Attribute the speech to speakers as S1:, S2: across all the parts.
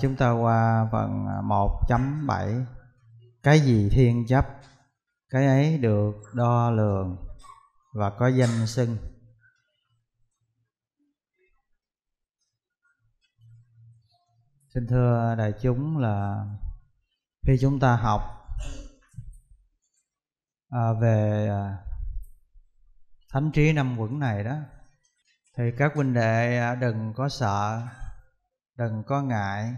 S1: chúng ta qua phần 1.7 Cái gì thiên chấp Cái ấy được đo lường Và có danh xưng Xin thưa đại chúng là Khi chúng ta học à, Về à, Thánh trí năm quẩn này đó Thì các huynh đệ à, đừng có sợ đừng có ngại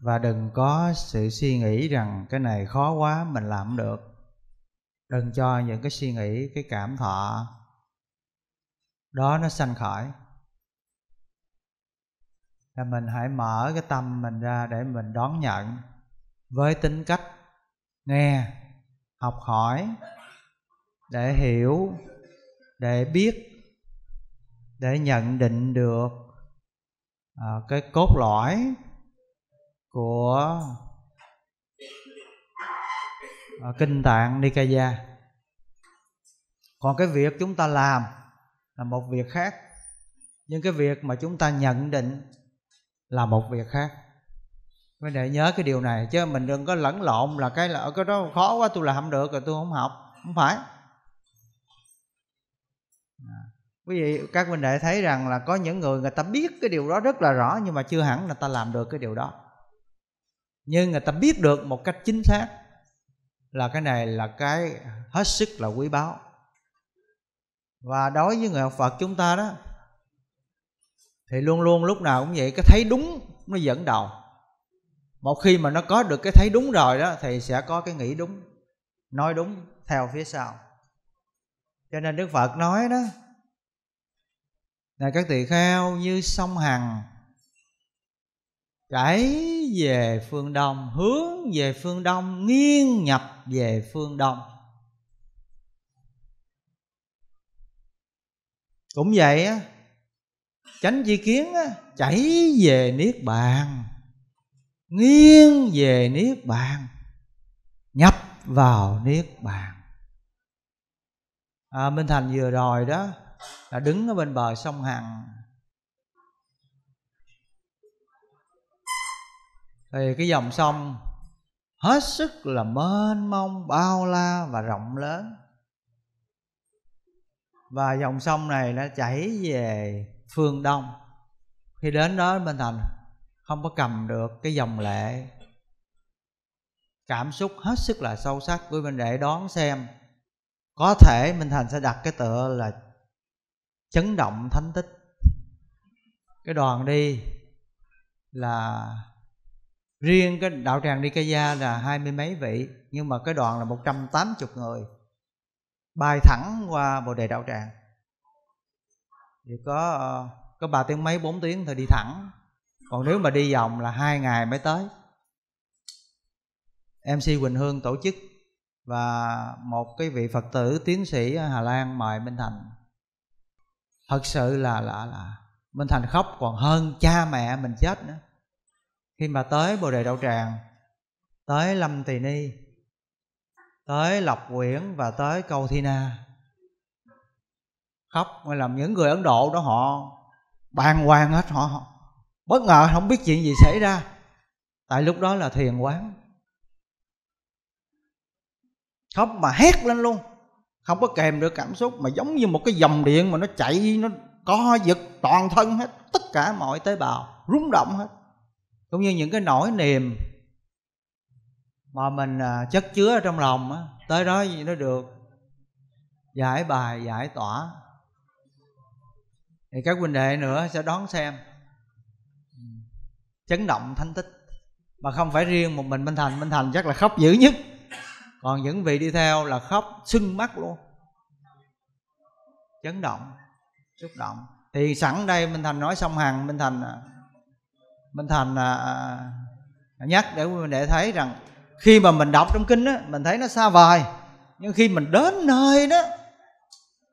S1: và đừng có sự suy nghĩ rằng cái này khó quá mình làm không được đừng cho những cái suy nghĩ cái cảm thọ đó nó sanh khởi là mình hãy mở cái tâm mình ra để mình đón nhận với tính cách nghe học hỏi để hiểu để biết để nhận định được à, cái cốt lõi của à, kinh tạng Nikaya còn cái việc chúng ta làm là một việc khác nhưng cái việc mà chúng ta nhận định là một việc khác mấy để nhớ cái điều này chứ mình đừng có lẫn lộn là cái là ờ, cái đó khó quá tôi làm được rồi tôi không học không phải à. quý vị các huynh đệ thấy rằng là có những người người ta biết cái điều đó rất là rõ nhưng mà chưa hẳn là ta làm được cái điều đó nhưng người ta biết được một cách chính xác là cái này là cái hết sức là quý báu và đối với người học Phật chúng ta đó thì luôn luôn lúc nào cũng vậy cái thấy đúng nó dẫn đầu một khi mà nó có được cái thấy đúng rồi đó thì sẽ có cái nghĩ đúng nói đúng theo phía sau cho nên đức phật nói đó là các tỳ kheo như sông hằng chảy về phương đông Hướng về phương đông Nghiêng nhập về phương đông Cũng vậy á Chánh chi kiến á Chảy về Niết Bàn Nghiêng về Niết Bàn Nhập vào Niết Bàn à, Minh Thành vừa rồi đó Là đứng ở bên bờ sông Hằng thì cái dòng sông hết sức là mênh mông bao la và rộng lớn và dòng sông này nó chảy về phương đông khi đến đó bên thành không có cầm được cái dòng lệ cảm xúc hết sức là sâu sắc quý bên đệ đón xem có thể minh thành sẽ đặt cái tựa là chấn động thánh tích cái đoàn đi là riêng cái đạo tràng đi gia là hai mươi mấy vị nhưng mà cái đoàn là một trăm tám 180 người bay thẳng qua bồ đề đạo tràng thì có ờ, có ba tiếng mấy bốn tiếng thì đi thẳng còn nếu mà đi vòng là hai ngày mới tới mc quỳnh hương tổ chức và một cái vị phật tử tiến sĩ hà lan mời minh thành thật sự là lạ lạ minh thành khóc còn hơn cha mẹ mình chết nữa khi mà tới bồ đề đậu tràng tới lâm tỳ ni tới lộc quyển và tới câu thi na khóc hay làm những người ấn độ đó họ bàng hoàng hết họ bất ngờ không biết chuyện gì xảy ra tại lúc đó là thiền quán khóc mà hét lên luôn không có kèm được cảm xúc mà giống như một cái dòng điện mà nó chạy nó co giật toàn thân hết tất cả mọi tế bào rúng động hết cũng như những cái nỗi niềm mà mình à, chất chứa trong lòng tới đó gì nó được giải bài giải tỏa thì các huynh đệ nữa sẽ đón xem chấn động thanh tích mà không phải riêng một mình minh thành minh thành chắc là khóc dữ nhất còn những vị đi theo là khóc sưng mắt luôn chấn động xúc động thì sẵn đây minh thành nói xong hằng minh thành à, minh thành à, à, à nhắc để mình để thấy rằng khi mà mình đọc trong kinh đó, mình thấy nó xa vời nhưng khi mình đến nơi đó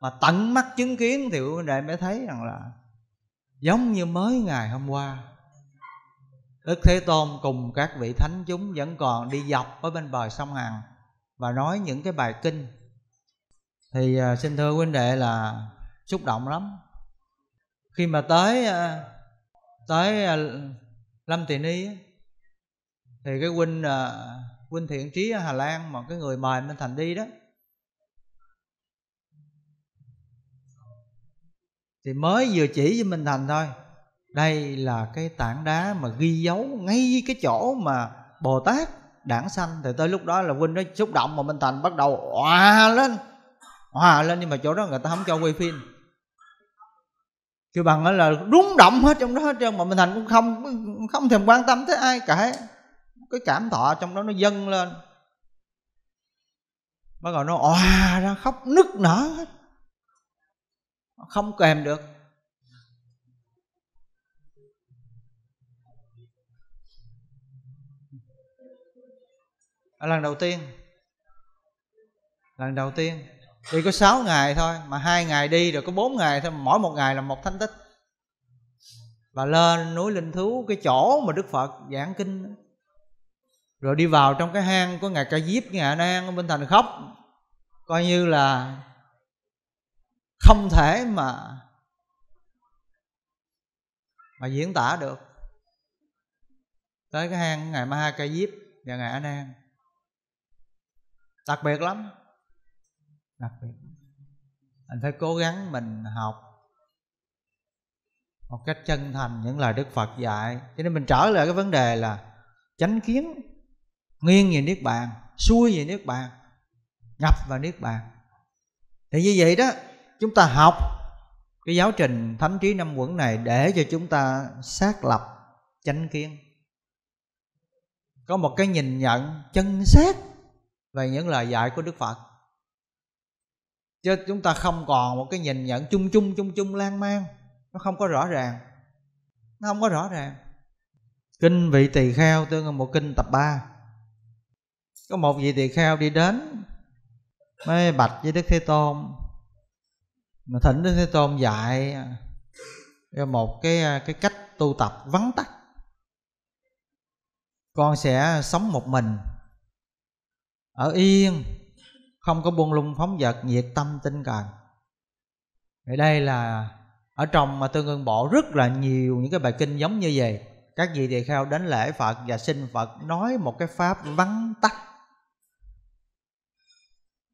S1: mà tận mắt chứng kiến thì quý đệ mới thấy rằng là giống như mới ngày hôm qua Đức Thế Tôn cùng các vị thánh chúng vẫn còn đi dọc ở bên bờ sông Hằng và nói những cái bài kinh thì uh, xin thưa huynh đệ là xúc động lắm khi mà tới tới lâm tỳ ni thì cái huynh à, huynh thiện trí ở hà lan mà cái người mời minh thành đi đó thì mới vừa chỉ với minh thành thôi đây là cái tảng đá mà ghi dấu ngay cái chỗ mà bồ tát đảng sanh thì tới lúc đó là huynh nó xúc động mà minh thành bắt đầu hòa lên hòa lên nhưng mà chỗ đó người ta không cho quay phim thì bằng là rung động hết trong đó hết trơn mà mình thành cũng không không thèm quan tâm tới ai cả cái cảm thọ trong đó nó dâng lên bắt đầu nó òa ra khóc nức nở hết không kèm được lần đầu tiên lần đầu tiên đi có 6 ngày thôi mà hai ngày đi rồi có 4 ngày thôi mỗi một ngày là một thánh tích và lên núi linh thú cái chỗ mà đức phật giảng kinh rồi đi vào trong cái hang của ngài ca diếp ngài hạ nan bên thành khóc coi như là không thể mà mà diễn tả được tới cái hang ngày ma ha ca diếp và ngài a nan đặc biệt lắm đặc biệt mình phải cố gắng mình học một cách chân thành những lời đức phật dạy cho nên mình trở lại cái vấn đề là chánh kiến nghiêng về niết bàn xuôi về niết bàn nhập vào niết bàn thì như vậy đó chúng ta học cái giáo trình thánh trí năm quẩn này để cho chúng ta xác lập chánh kiến có một cái nhìn nhận chân xác về những lời dạy của đức phật chứ chúng ta không còn một cái nhìn nhận chung chung chung chung lan man nó không có rõ ràng nó không có rõ ràng kinh vị tỳ kheo tương ứng một kinh tập 3 có một vị tỳ kheo đi đến mới bạch với đức thế tôn mà thỉnh đức thế tôn dạy một cái cái cách tu tập vắng tắt con sẽ sống một mình ở yên không có buông lung phóng dật nhiệt tâm tinh cần thì đây là ở trong mà tương ưng bộ rất là nhiều những cái bài kinh giống như vậy các vị tỳ kheo đến lễ phật và xin phật nói một cái pháp vắng tắt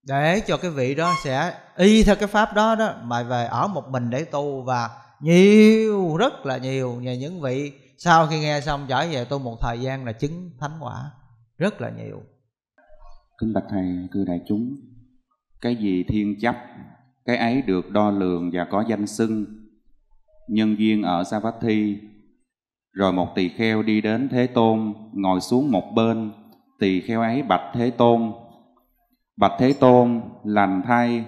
S1: để cho cái vị đó sẽ y theo cái pháp đó đó mà về ở một mình để tu và nhiều rất là nhiều nhà những vị sau khi nghe xong trở về tu một thời gian là chứng thánh quả rất là nhiều
S2: kính bạch thầy cư đại chúng cái gì thiên chấp cái ấy được đo lường và có danh xưng nhân viên ở Savatthi rồi một tỳ kheo đi đến Thế Tôn ngồi xuống một bên tỳ kheo ấy bạch Thế Tôn bạch Thế Tôn lành thay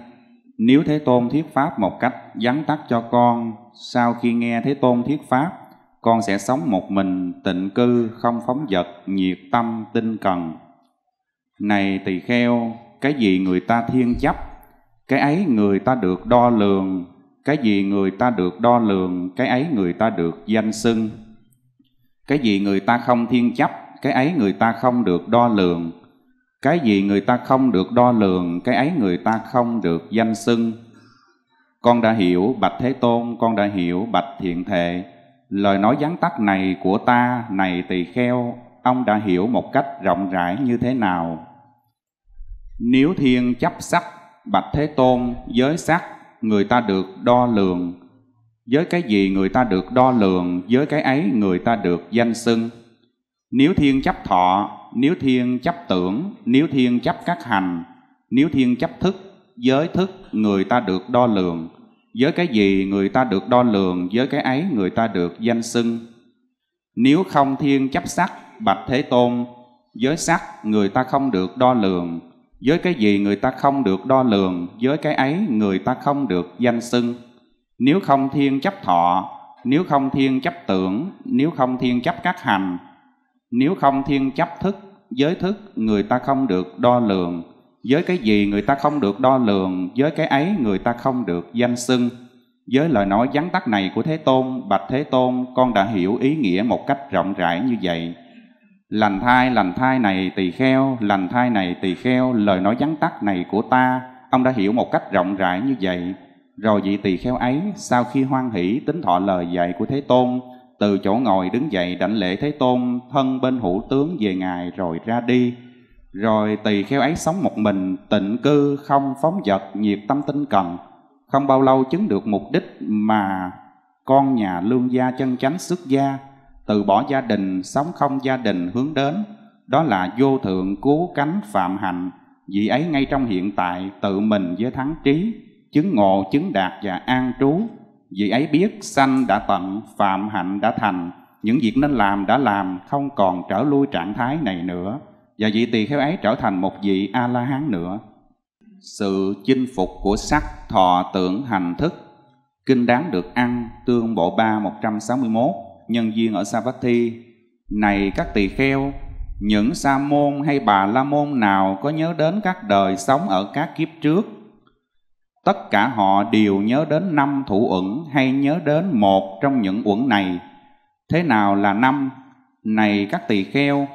S2: nếu Thế Tôn thuyết pháp một cách vắn tắt cho con sau khi nghe Thế Tôn thuyết pháp con sẽ sống một mình tịnh cư không phóng vật nhiệt tâm tinh cần này tỳ kheo, cái gì người ta thiên chấp, cái ấy người ta được đo lường, cái gì người ta được đo lường, cái ấy người ta được danh xưng. Cái gì người ta không thiên chấp, cái ấy người ta không được đo lường. Cái gì người ta không được đo lường, cái ấy người ta không được danh xưng. Con đã hiểu, Bạch Thế Tôn, con đã hiểu, Bạch Thiện Thệ. Lời nói gián tắt này của ta, này tỳ kheo, ông đã hiểu một cách rộng rãi như thế nào. Nếu thiên chấp sắc, bạch thế tôn, giới sắc, người ta được đo lường. Với cái gì người ta được đo lường, với cái ấy người ta được danh xưng. Nếu thiên chấp thọ, nếu thiên chấp tưởng, nếu thiên chấp các hành, nếu thiên chấp thức, giới thức người ta được đo lường. Với cái gì người ta được đo lường, với cái ấy người ta được danh xưng. Nếu không thiên chấp sắc, bạch thế tôn với sắc người ta không được đo lường với cái gì người ta không được đo lường với cái ấy người ta không được danh xưng nếu không thiên chấp thọ nếu không thiên chấp tưởng nếu không thiên chấp các hành nếu không thiên chấp thức giới thức người ta không được đo lường với cái gì người ta không được đo lường với cái ấy người ta không được danh xưng với lời nói vắn tắt này của thế tôn bạch thế tôn con đã hiểu ý nghĩa một cách rộng rãi như vậy lành thai lành thai này tỳ kheo lành thai này tỳ kheo lời nói vắn tắt này của ta ông đã hiểu một cách rộng rãi như vậy rồi vị tỳ kheo ấy sau khi hoan hỷ tính thọ lời dạy của thế tôn từ chỗ ngồi đứng dậy đảnh lễ thế tôn thân bên hữu tướng về ngài rồi ra đi rồi tỳ kheo ấy sống một mình tịnh cư không phóng dật nhiệt tâm tinh cần không bao lâu chứng được mục đích mà con nhà lương gia chân chánh xuất gia từ bỏ gia đình, sống không gia đình hướng đến, đó là vô thượng cứu cánh phạm hạnh, vị ấy ngay trong hiện tại tự mình với thắng trí, chứng ngộ, chứng đạt và an trú, vị ấy biết sanh đã tận, phạm hạnh đã thành, những việc nên làm đã làm, không còn trở lui trạng thái này nữa, và vị tỳ kheo ấy trở thành một vị A-la-hán nữa. Sự chinh phục của sắc, thọ, tưởng, hành thức, kinh đáng được ăn, tương bộ ba một trăm 3, 161 nhân viên ở Savatthi, này các tỳ kheo, những sa môn hay bà la môn nào có nhớ đến các đời sống ở các kiếp trước? Tất cả họ đều nhớ đến năm thủ uẩn hay nhớ đến một trong những uẩn này. Thế nào là năm? Này các tỳ kheo,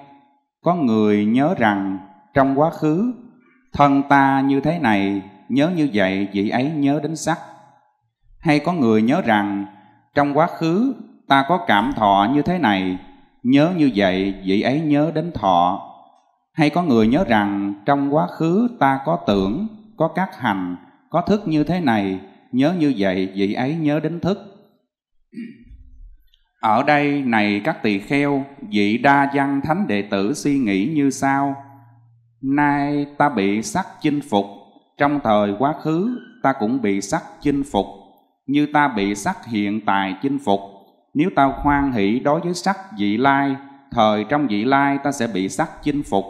S2: có người nhớ rằng trong quá khứ thân ta như thế này, nhớ như vậy vị ấy nhớ đến sắc. Hay có người nhớ rằng trong quá khứ ta có cảm thọ như thế này nhớ như vậy vị ấy nhớ đến thọ hay có người nhớ rằng trong quá khứ ta có tưởng có các hành có thức như thế này nhớ như vậy vị ấy nhớ đến thức ở đây này các tỳ kheo vị đa văn thánh đệ tử suy nghĩ như sau nay ta bị sắc chinh phục trong thời quá khứ ta cũng bị sắc chinh phục như ta bị sắc hiện tại chinh phục nếu ta khoan hỷ đối với sắc vị lai, thời trong vị lai ta sẽ bị sắc chinh phục.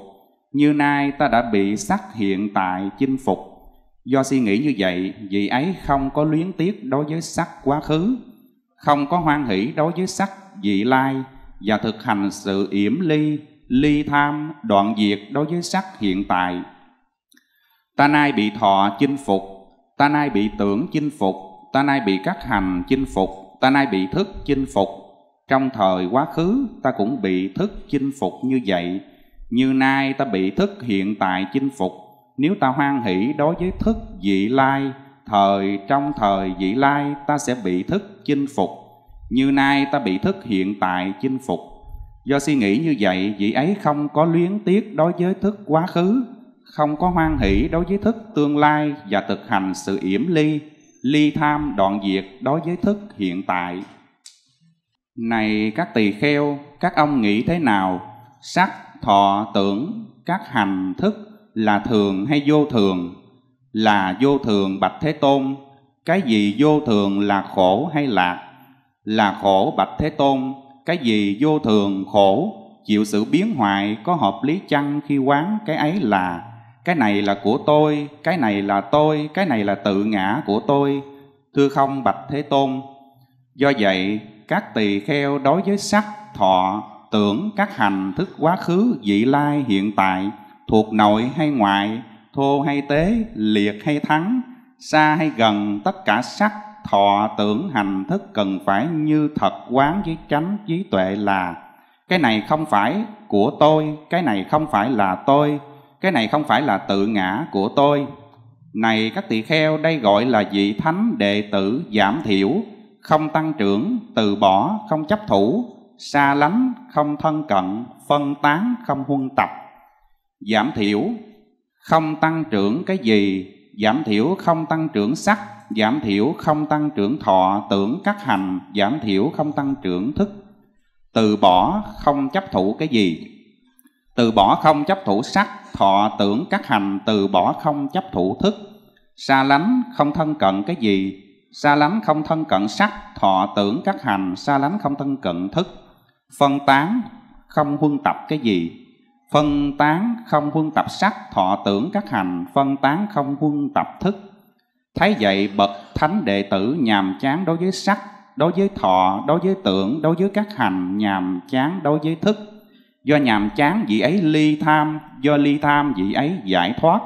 S2: Như nay ta đã bị sắc hiện tại chinh phục. Do suy nghĩ như vậy, vị ấy không có luyến tiếc đối với sắc quá khứ, không có hoan hỷ đối với sắc vị lai và thực hành sự yểm ly, ly tham, đoạn diệt đối với sắc hiện tại. Ta nay bị thọ chinh phục, ta nay bị tưởng chinh phục, ta nay bị các hành chinh phục, ta nay bị thức chinh phục trong thời quá khứ ta cũng bị thức chinh phục như vậy như nay ta bị thức hiện tại chinh phục nếu ta hoan hỷ đối với thức dị lai thời trong thời dị lai ta sẽ bị thức chinh phục như nay ta bị thức hiện tại chinh phục do suy nghĩ như vậy vị ấy không có luyến tiếc đối với thức quá khứ không có hoan hỷ đối với thức tương lai và thực hành sự yểm ly ly tham đoạn diệt đối với thức hiện tại. Này các tỳ kheo, các ông nghĩ thế nào? Sắc, thọ, tưởng, các hành thức là thường hay vô thường? Là vô thường bạch Thế Tôn, cái gì vô thường là khổ hay lạc? Là khổ bạch Thế Tôn, cái gì vô thường khổ, chịu sự biến hoại có hợp lý chăng khi quán cái ấy là cái này là của tôi cái này là tôi cái này là tự ngã của tôi thưa không bạch thế tôn do vậy các tỳ kheo đối với sắc thọ tưởng các hành thức quá khứ vị lai hiện tại thuộc nội hay ngoại thô hay tế liệt hay thắng xa hay gần tất cả sắc thọ tưởng hành thức cần phải như thật quán với chánh trí tuệ là cái này không phải của tôi cái này không phải là tôi cái này không phải là tự ngã của tôi này các tỳ kheo đây gọi là vị thánh đệ tử giảm thiểu không tăng trưởng từ bỏ không chấp thủ xa lánh không thân cận phân tán không huân tập giảm thiểu không tăng trưởng cái gì giảm thiểu không tăng trưởng sắc giảm thiểu không tăng trưởng thọ tưởng các hành giảm thiểu không tăng trưởng thức từ bỏ không chấp thủ cái gì từ bỏ không chấp thủ sắc thọ tưởng các hành từ bỏ không chấp thủ thức xa lánh không thân cận cái gì xa lánh không thân cận sắc thọ tưởng các hành xa lánh không thân cận thức phân tán không huân tập cái gì phân tán không huân tập sắc thọ tưởng các hành phân tán không huân tập thức thấy vậy bậc thánh đệ tử nhàm chán đối với sắc đối với thọ đối với tưởng đối với các hành nhàm chán đối với thức do nhàm chán vị ấy ly tham do ly tham vị ấy giải thoát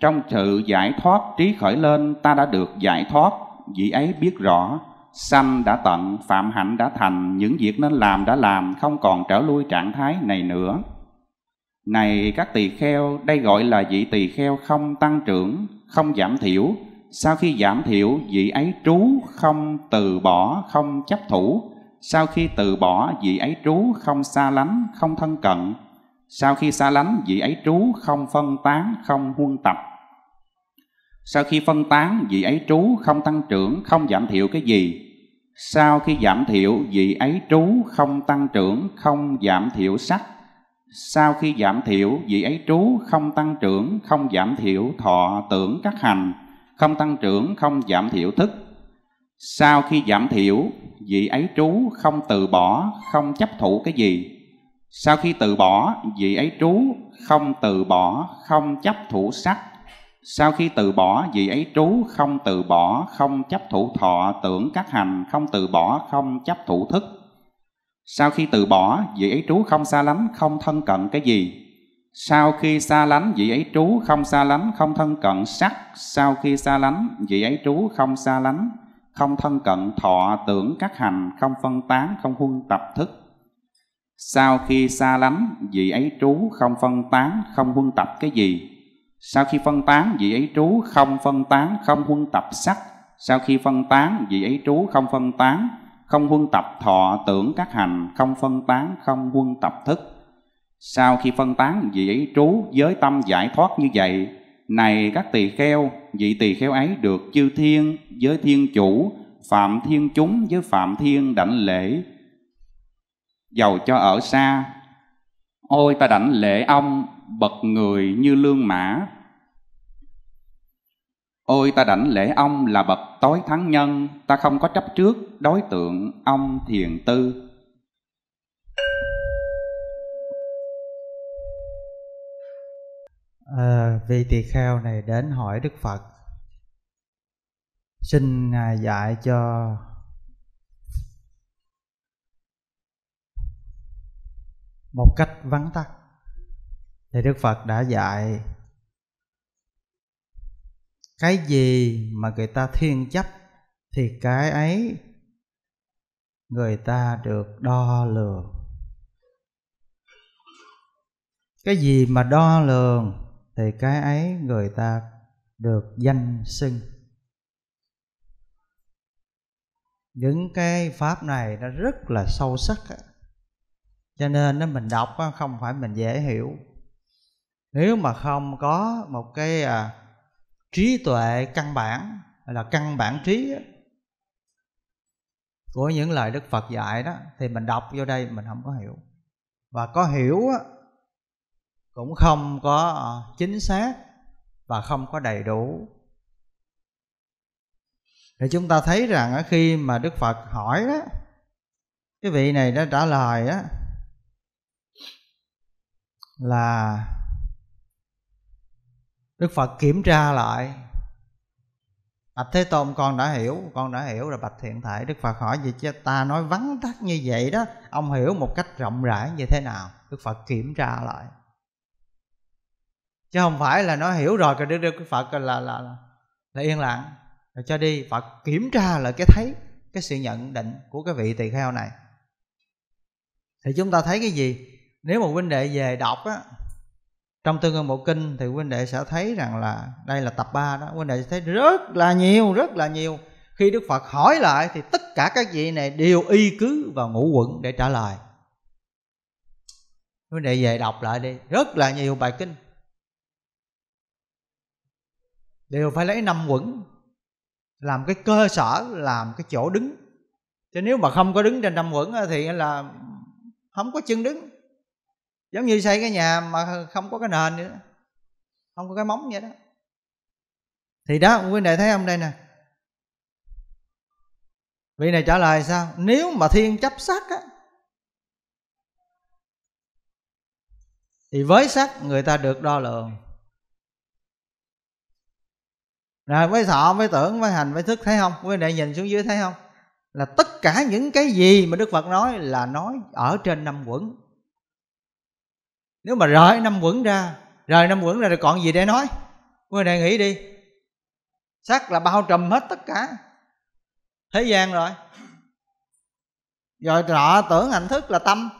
S2: trong sự giải thoát trí khởi lên ta đã được giải thoát vị ấy biết rõ sanh đã tận phạm hạnh đã thành những việc nên làm đã làm không còn trở lui trạng thái này nữa này các tỳ kheo đây gọi là vị tỳ kheo không tăng trưởng không giảm thiểu sau khi giảm thiểu vị ấy trú không từ bỏ không chấp thủ sau khi từ bỏ vị ấy trú không xa lánh, không thân cận Sau khi xa lánh vị ấy trú không phân tán, không huân tập Sau khi phân tán vị ấy trú không tăng trưởng, không giảm thiểu cái gì Sau khi giảm thiểu vị ấy trú không tăng trưởng, không giảm thiểu sắc sau khi giảm thiểu vị ấy trú không tăng trưởng không giảm thiểu thọ tưởng các hành không tăng trưởng không giảm thiểu thức sau khi giảm thiểu, vị ấy trú không từ bỏ, không chấp thủ cái gì. Sau khi từ bỏ, vị ấy trú không từ bỏ, không chấp thủ sắc. Sau khi từ bỏ, vị ấy trú không từ bỏ, không chấp thủ thọ, tưởng các hành, không từ bỏ, không chấp thủ thức. Sau khi từ bỏ, vị ấy trú không xa lánh, không thân cận cái gì. Sau khi xa lánh, vị ấy trú không xa lánh, không thân cận sắc. Sau khi xa lánh, vị ấy trú không xa lánh, không thân cận thọ tưởng các hành không phân tán không huân tập thức sau khi xa lánh vị ấy trú không phân tán không huân tập cái gì sau khi phân tán vị ấy trú không phân tán không huân tập sắc sau khi phân tán vị ấy trú không phân tán không huân tập thọ tưởng các hành không phân tán không huân tập thức sau khi phân tán vị ấy trú với tâm giải thoát như vậy này các tỳ kheo vị tỳ kheo ấy được chư thiên với thiên chủ phạm thiên chúng với phạm thiên đảnh lễ giàu cho ở xa ôi ta đảnh lễ ông bậc người như lương mã ôi ta đảnh lễ ông là bậc tối thắng nhân ta không có chấp trước đối tượng ông thiền tư
S1: à, vị tỳ kheo này đến hỏi đức phật xin ngài dạy cho một cách vắng tắt thì đức phật đã dạy cái gì mà người ta thiên chấp thì cái ấy người ta được đo lường cái gì mà đo lường thì cái ấy người ta được danh xưng những cái pháp này nó rất là sâu sắc cho nên nó mình đọc không phải mình dễ hiểu nếu mà không có một cái à, trí tuệ căn bản là căn bản trí của những lời đức phật dạy đó thì mình đọc vô đây mình không có hiểu và có hiểu cũng không có ờ, chính xác và không có đầy đủ thì chúng ta thấy rằng khi mà đức phật hỏi đó cái vị này đã trả lời đó là đức phật kiểm tra lại bạch thế tôn con đã hiểu con đã hiểu rồi bạch thiện thể đức phật hỏi gì chứ ta nói vắn tắt như vậy đó ông hiểu một cách rộng rãi như thế nào đức phật kiểm tra lại chứ không phải là nó hiểu rồi cái đức đức phật là là là, là yên lặng rồi cho đi phật kiểm tra lại cái thấy cái sự nhận định của cái vị tỳ kheo này thì chúng ta thấy cái gì nếu một huynh đệ về đọc á trong tương ưng bộ kinh thì huynh đệ sẽ thấy rằng là đây là tập 3 đó huynh đệ sẽ thấy rất là nhiều rất là nhiều khi đức phật hỏi lại thì tất cả các vị này đều y cứ vào ngũ quẩn để trả lời huynh đệ về đọc lại đi rất là nhiều bài kinh đều phải lấy năm quẩn làm cái cơ sở làm cái chỗ đứng chứ nếu mà không có đứng trên năm quẩn thì là không có chân đứng giống như xây cái nhà mà không có cái nền nữa không có cái móng vậy đó thì đó quý đệ thấy không đây nè vị này trả lời sao nếu mà thiên chấp sắc á thì với sắc người ta được đo lường rồi với thọ với tưởng với hành với thức thấy không quý đệ nhìn xuống dưới thấy không là tất cả những cái gì mà đức phật nói là nói ở trên năm quẩn nếu mà rời năm quẩn ra rời năm quẩn ra rồi còn gì để nói quý đệ nghĩ đi sắc là bao trùm hết tất cả thế gian rồi rồi trọ tưởng hành thức là tâm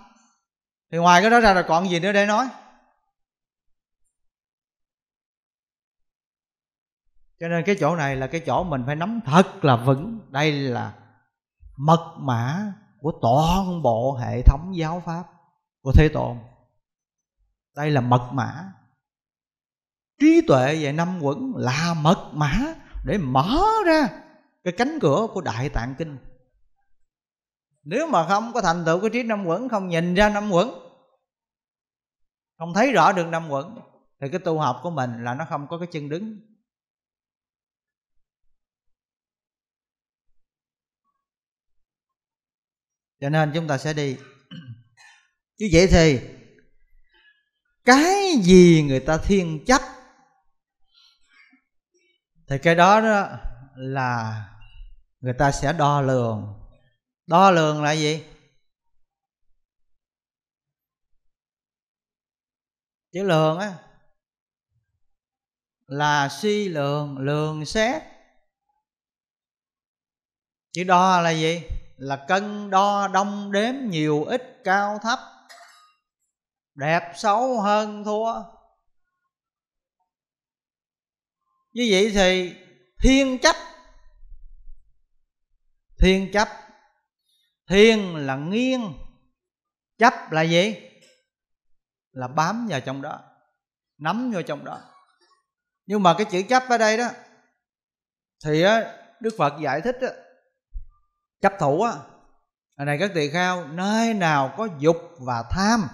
S1: thì ngoài cái đó ra rồi còn gì nữa để nói cho nên cái chỗ này là cái chỗ mình phải nắm thật là vững đây là mật mã của toàn bộ hệ thống giáo pháp của thế tôn đây là mật mã trí tuệ về năm quẩn là mật mã để mở ra cái cánh cửa của đại tạng kinh nếu mà không có thành tựu cái trí năm quẩn không nhìn ra năm quẩn không thấy rõ được năm quẩn thì cái tu học của mình là nó không có cái chân đứng cho nên chúng ta sẽ đi như vậy thì cái gì người ta thiên chấp thì cái đó, đó là người ta sẽ đo lường đo lường là gì chữ lường á là suy lường lường xét chữ đo là gì là cân đo đông đếm nhiều ít cao thấp đẹp xấu hơn thua như vậy thì thiên chấp thiên chấp thiên là nghiêng chấp là gì là bám vào trong đó nắm vào trong đó nhưng mà cái chữ chấp ở đây đó thì đức phật giải thích đó, chấp thủ á này các tỳ kheo nơi nào có dục và tham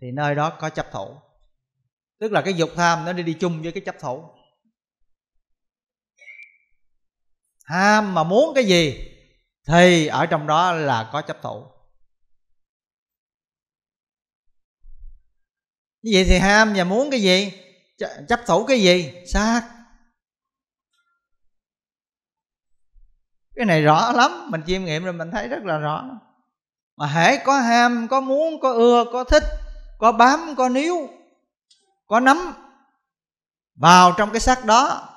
S1: thì nơi đó có chấp thủ tức là cái dục tham nó đi đi chung với cái chấp thủ ham mà muốn cái gì thì ở trong đó là có chấp thủ như vậy thì ham và muốn cái gì chấp thủ cái gì xác cái này rõ lắm mình chiêm nghiệm rồi mình thấy rất là rõ mà hễ có ham có muốn có ưa có thích có bám có níu có nắm vào trong cái xác đó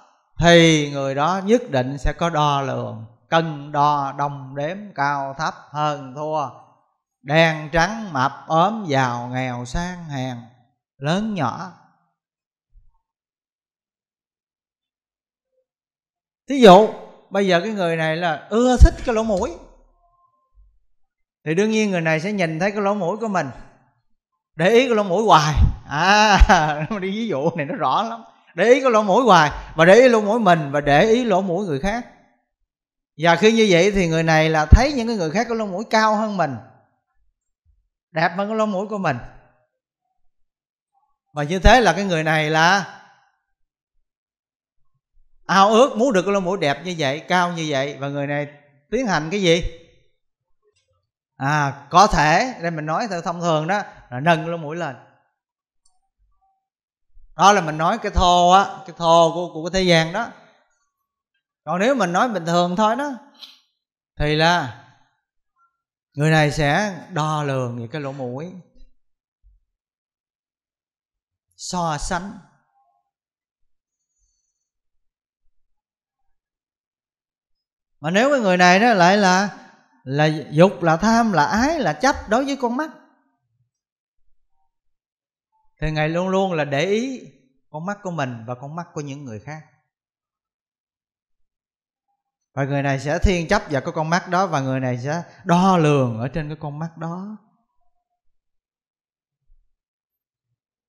S1: thì người đó nhất định sẽ có đo lường cân đo đồng đếm cao thấp hơn thua đen trắng mập ốm giàu nghèo sang hèn lớn nhỏ thí dụ bây giờ cái người này là ưa thích cái lỗ mũi thì đương nhiên người này sẽ nhìn thấy cái lỗ mũi của mình để ý cái lỗ mũi hoài à đi ví dụ này nó rõ lắm để ý cái lỗ mũi hoài và để ý lỗ mũi mình và để ý lỗ mũi người khác và khi như vậy thì người này là thấy những cái người khác có lỗ mũi cao hơn mình đẹp hơn cái lỗ mũi của mình và như thế là cái người này là ao ước muốn được cái lỗ mũi đẹp như vậy cao như vậy và người này tiến hành cái gì à có thể đây mình nói theo thông thường đó là nâng lỗ mũi lên đó là mình nói cái thô á cái thô của, của cái thế gian đó còn nếu mình nói bình thường thôi đó thì là người này sẽ đo lường những cái lỗ mũi so sánh mà nếu cái người này đó lại là là dục là tham là ái là chấp đối với con mắt thì ngài luôn luôn là để ý con mắt của mình và con mắt của những người khác và người này sẽ thiên chấp vào cái con mắt đó và người này sẽ đo lường ở trên cái con mắt đó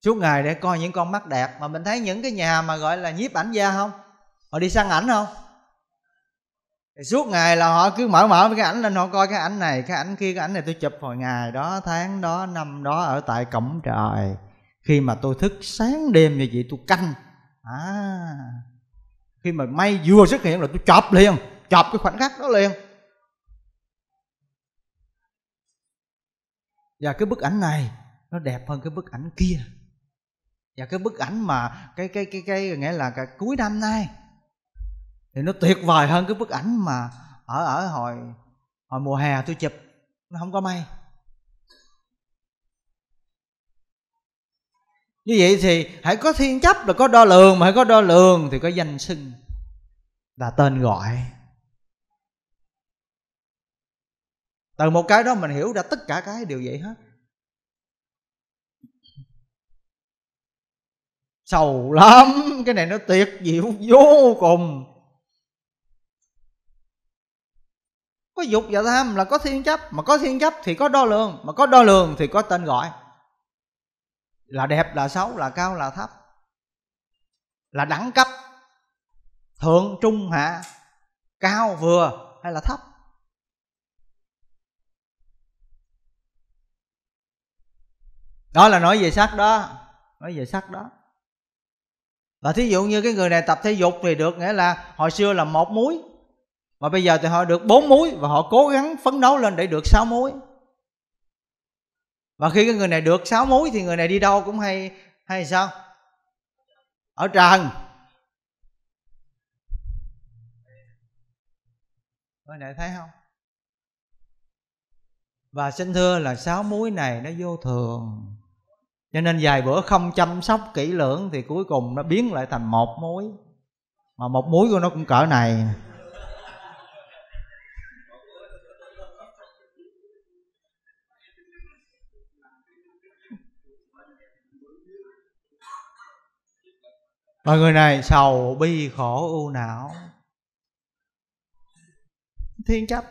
S1: suốt ngày để coi những con mắt đẹp mà mình thấy những cái nhà mà gọi là nhiếp ảnh gia không họ đi săn ảnh không suốt ngày là họ cứ mở mở cái ảnh lên họ coi cái ảnh này cái ảnh kia cái ảnh này tôi chụp hồi ngày đó tháng đó năm đó ở tại cổng trời khi mà tôi thức sáng đêm như vậy tôi canh à khi mà mây vừa xuất hiện là tôi chọc liền chọc cái khoảnh khắc đó liền và cái bức ảnh này nó đẹp hơn cái bức ảnh kia và cái bức ảnh mà cái cái cái cái nghĩa là cái cuối năm nay thì nó tuyệt vời hơn cái bức ảnh mà ở ở hồi hồi mùa hè tôi chụp nó không có may như vậy thì hãy có thiên chấp là có đo lường mà hãy có đo lường thì có danh xưng là tên gọi từ một cái đó mình hiểu ra tất cả cái đều vậy hết sầu lắm cái này nó tuyệt diệu vô cùng có dục và tham là có thiên chấp mà có thiên chấp thì có đo lường mà có đo lường thì có tên gọi là đẹp là xấu là cao là thấp là đẳng cấp thượng trung hạ cao vừa hay là thấp đó là nói về sắc đó nói về sắc đó và thí dụ như cái người này tập thể dục thì được nghĩa là hồi xưa là một múi mà bây giờ thì họ được bốn múi và họ cố gắng phấn đấu lên để được sáu múi và khi cái người này được sáu múi thì người này đi đâu cũng hay hay sao ở trần Mọi người thấy không? Và xin thưa là sáu muối này nó vô thường Cho nên vài bữa không chăm sóc kỹ lưỡng Thì cuối cùng nó biến lại thành một muối Mà một muối của nó cũng cỡ này Mọi người này sầu bi khổ ưu não Thiên chấp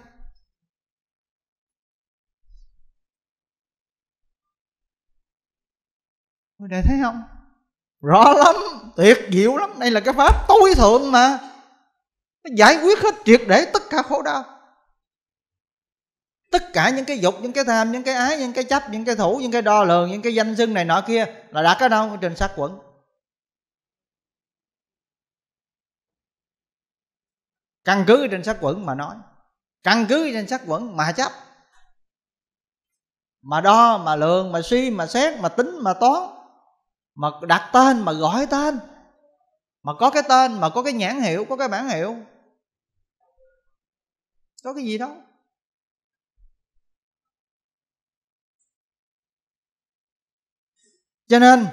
S1: Mọi người thấy không Rõ lắm Tuyệt diệu lắm Đây là cái pháp tối thượng mà Nó giải quyết hết triệt để tất cả khổ đau tất cả những cái dục những cái tham những cái ái những cái chấp những cái thủ những cái đo lường những cái danh xưng này nọ kia là đặt ở đâu trên sát quẩn căn cứ trên sắc quẩn mà nói căn cứ trên sắc quẩn mà chấp mà đo mà lường, mà suy mà xét mà tính mà toán mà đặt tên mà gọi tên mà có cái tên mà có cái nhãn hiệu có cái bản hiệu có cái gì đó. cho nên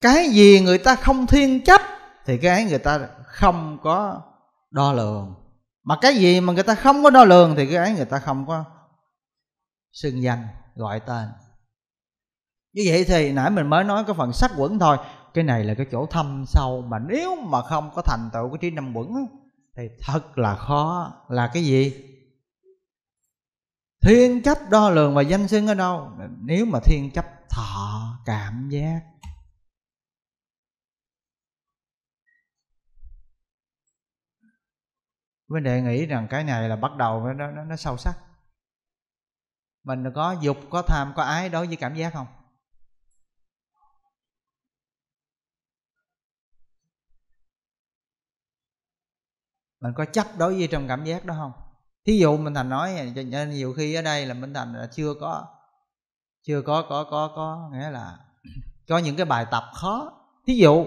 S1: cái gì người ta không thiên chấp thì cái người ta không có đo lường mà cái gì mà người ta không có đo lường thì cái ấy người ta không có xưng danh gọi tên như vậy thì nãy mình mới nói cái phần sắc quẩn thôi cái này là cái chỗ thâm sâu mà nếu mà không có thành tựu cái trí năm quẩn thì thật là khó là cái gì thiên chấp đo lường và danh xưng ở đâu nếu mà thiên chấp thọ cảm giác mình đề nghĩ rằng cái này là bắt đầu nó nó, nó sâu sắc mình có dục có tham có ái đối với cảm giác không mình có chấp đối với trong cảm giác đó không thí dụ mình thành nói nên nhiều khi ở đây là minh thành là chưa có chưa có có có có nghĩa là có những cái bài tập khó thí dụ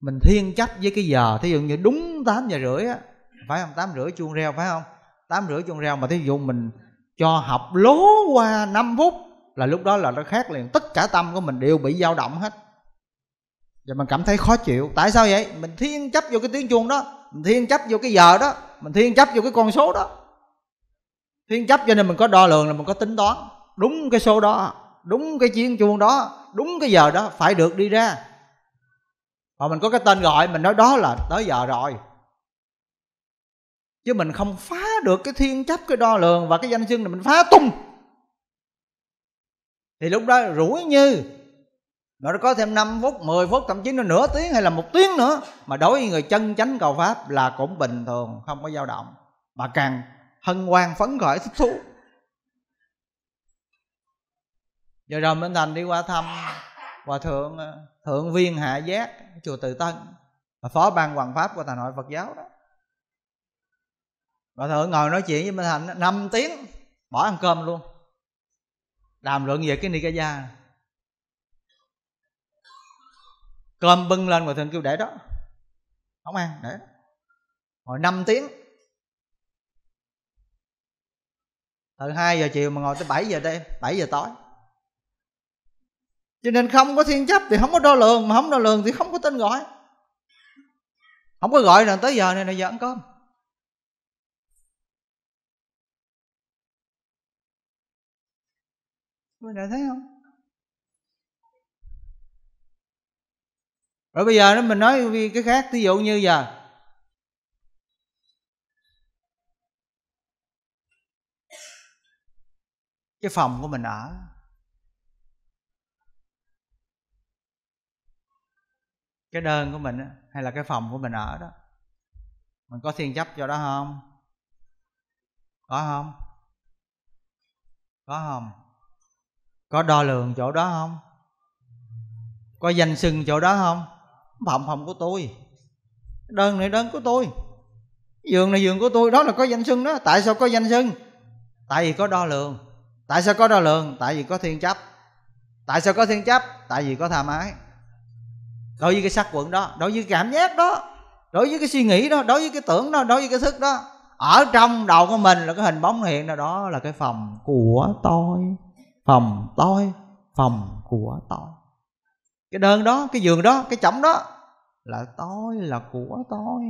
S1: mình thiên chấp với cái giờ thí dụ như đúng 8 giờ rưỡi á phải không tám rưỡi chuông reo phải không tám rưỡi chuông reo mà thí dụ mình cho học lố qua 5 phút là lúc đó là nó khác liền tất cả tâm của mình đều bị dao động hết và mình cảm thấy khó chịu tại sao vậy mình thiên chấp vô cái tiếng chuông đó mình thiên chấp vô cái giờ đó mình thiên chấp vô cái con số đó thiên chấp cho nên mình có đo lường là mình có tính toán đúng cái số đó đúng cái chiên chuông đó đúng cái giờ đó phải được đi ra và mình có cái tên gọi mình nói đó là tới giờ rồi chứ mình không phá được cái thiên chấp cái đo lường và cái danh xưng này mình phá tung thì lúc đó rủi như mà nó có thêm 5 phút, 10 phút, thậm chí nó nửa tiếng hay là một tiếng nữa Mà đối với người chân chánh cầu Pháp là cũng bình thường, không có dao động Mà càng hân hoan phấn khởi thích thú Giờ rồi Minh Thành đi qua thăm Hòa Thượng ờ, Thượng Viên Hạ Giác, Chùa Từ Tân Phó Ban Hoàng Pháp của Thành hội Phật giáo đó bà thượng ngồi nói chuyện với minh hạnh 5 tiếng bỏ ăn cơm luôn đàm luận về cái nikaya cơm bưng lên mà thượng kêu để đó không ăn để ngồi 5 tiếng từ 2 giờ chiều mà ngồi tới 7 giờ đêm 7 giờ tối cho nên không có thiên chấp thì không có đo lường mà không đo lường thì không có tên gọi không có gọi là tới giờ này là giờ ăn cơm mình đã thấy không rồi bây giờ đó mình nói cái khác ví dụ như giờ cái phòng của mình ở cái đơn của mình hay là cái phòng của mình ở đó mình có thiên chấp cho đó không có không có không có đo lường chỗ đó không có danh sưng chỗ đó không phòng phòng của tôi đơn này đơn của tôi giường này giường của tôi đó là có danh sưng đó tại sao có danh sưng tại vì có đo lường tại sao có đo lường tại vì có thiên chấp tại sao có thiên chấp tại vì có tham ái đối với cái sắc quận đó đối với cảm giác đó đối với cái suy nghĩ đó đối với cái tưởng đó đối với cái thức đó ở trong đầu của mình là cái hình bóng hiện ra đó là cái phòng của tôi phòng tôi phòng của tôi cái đơn đó cái giường đó cái chổng đó là tôi là của tôi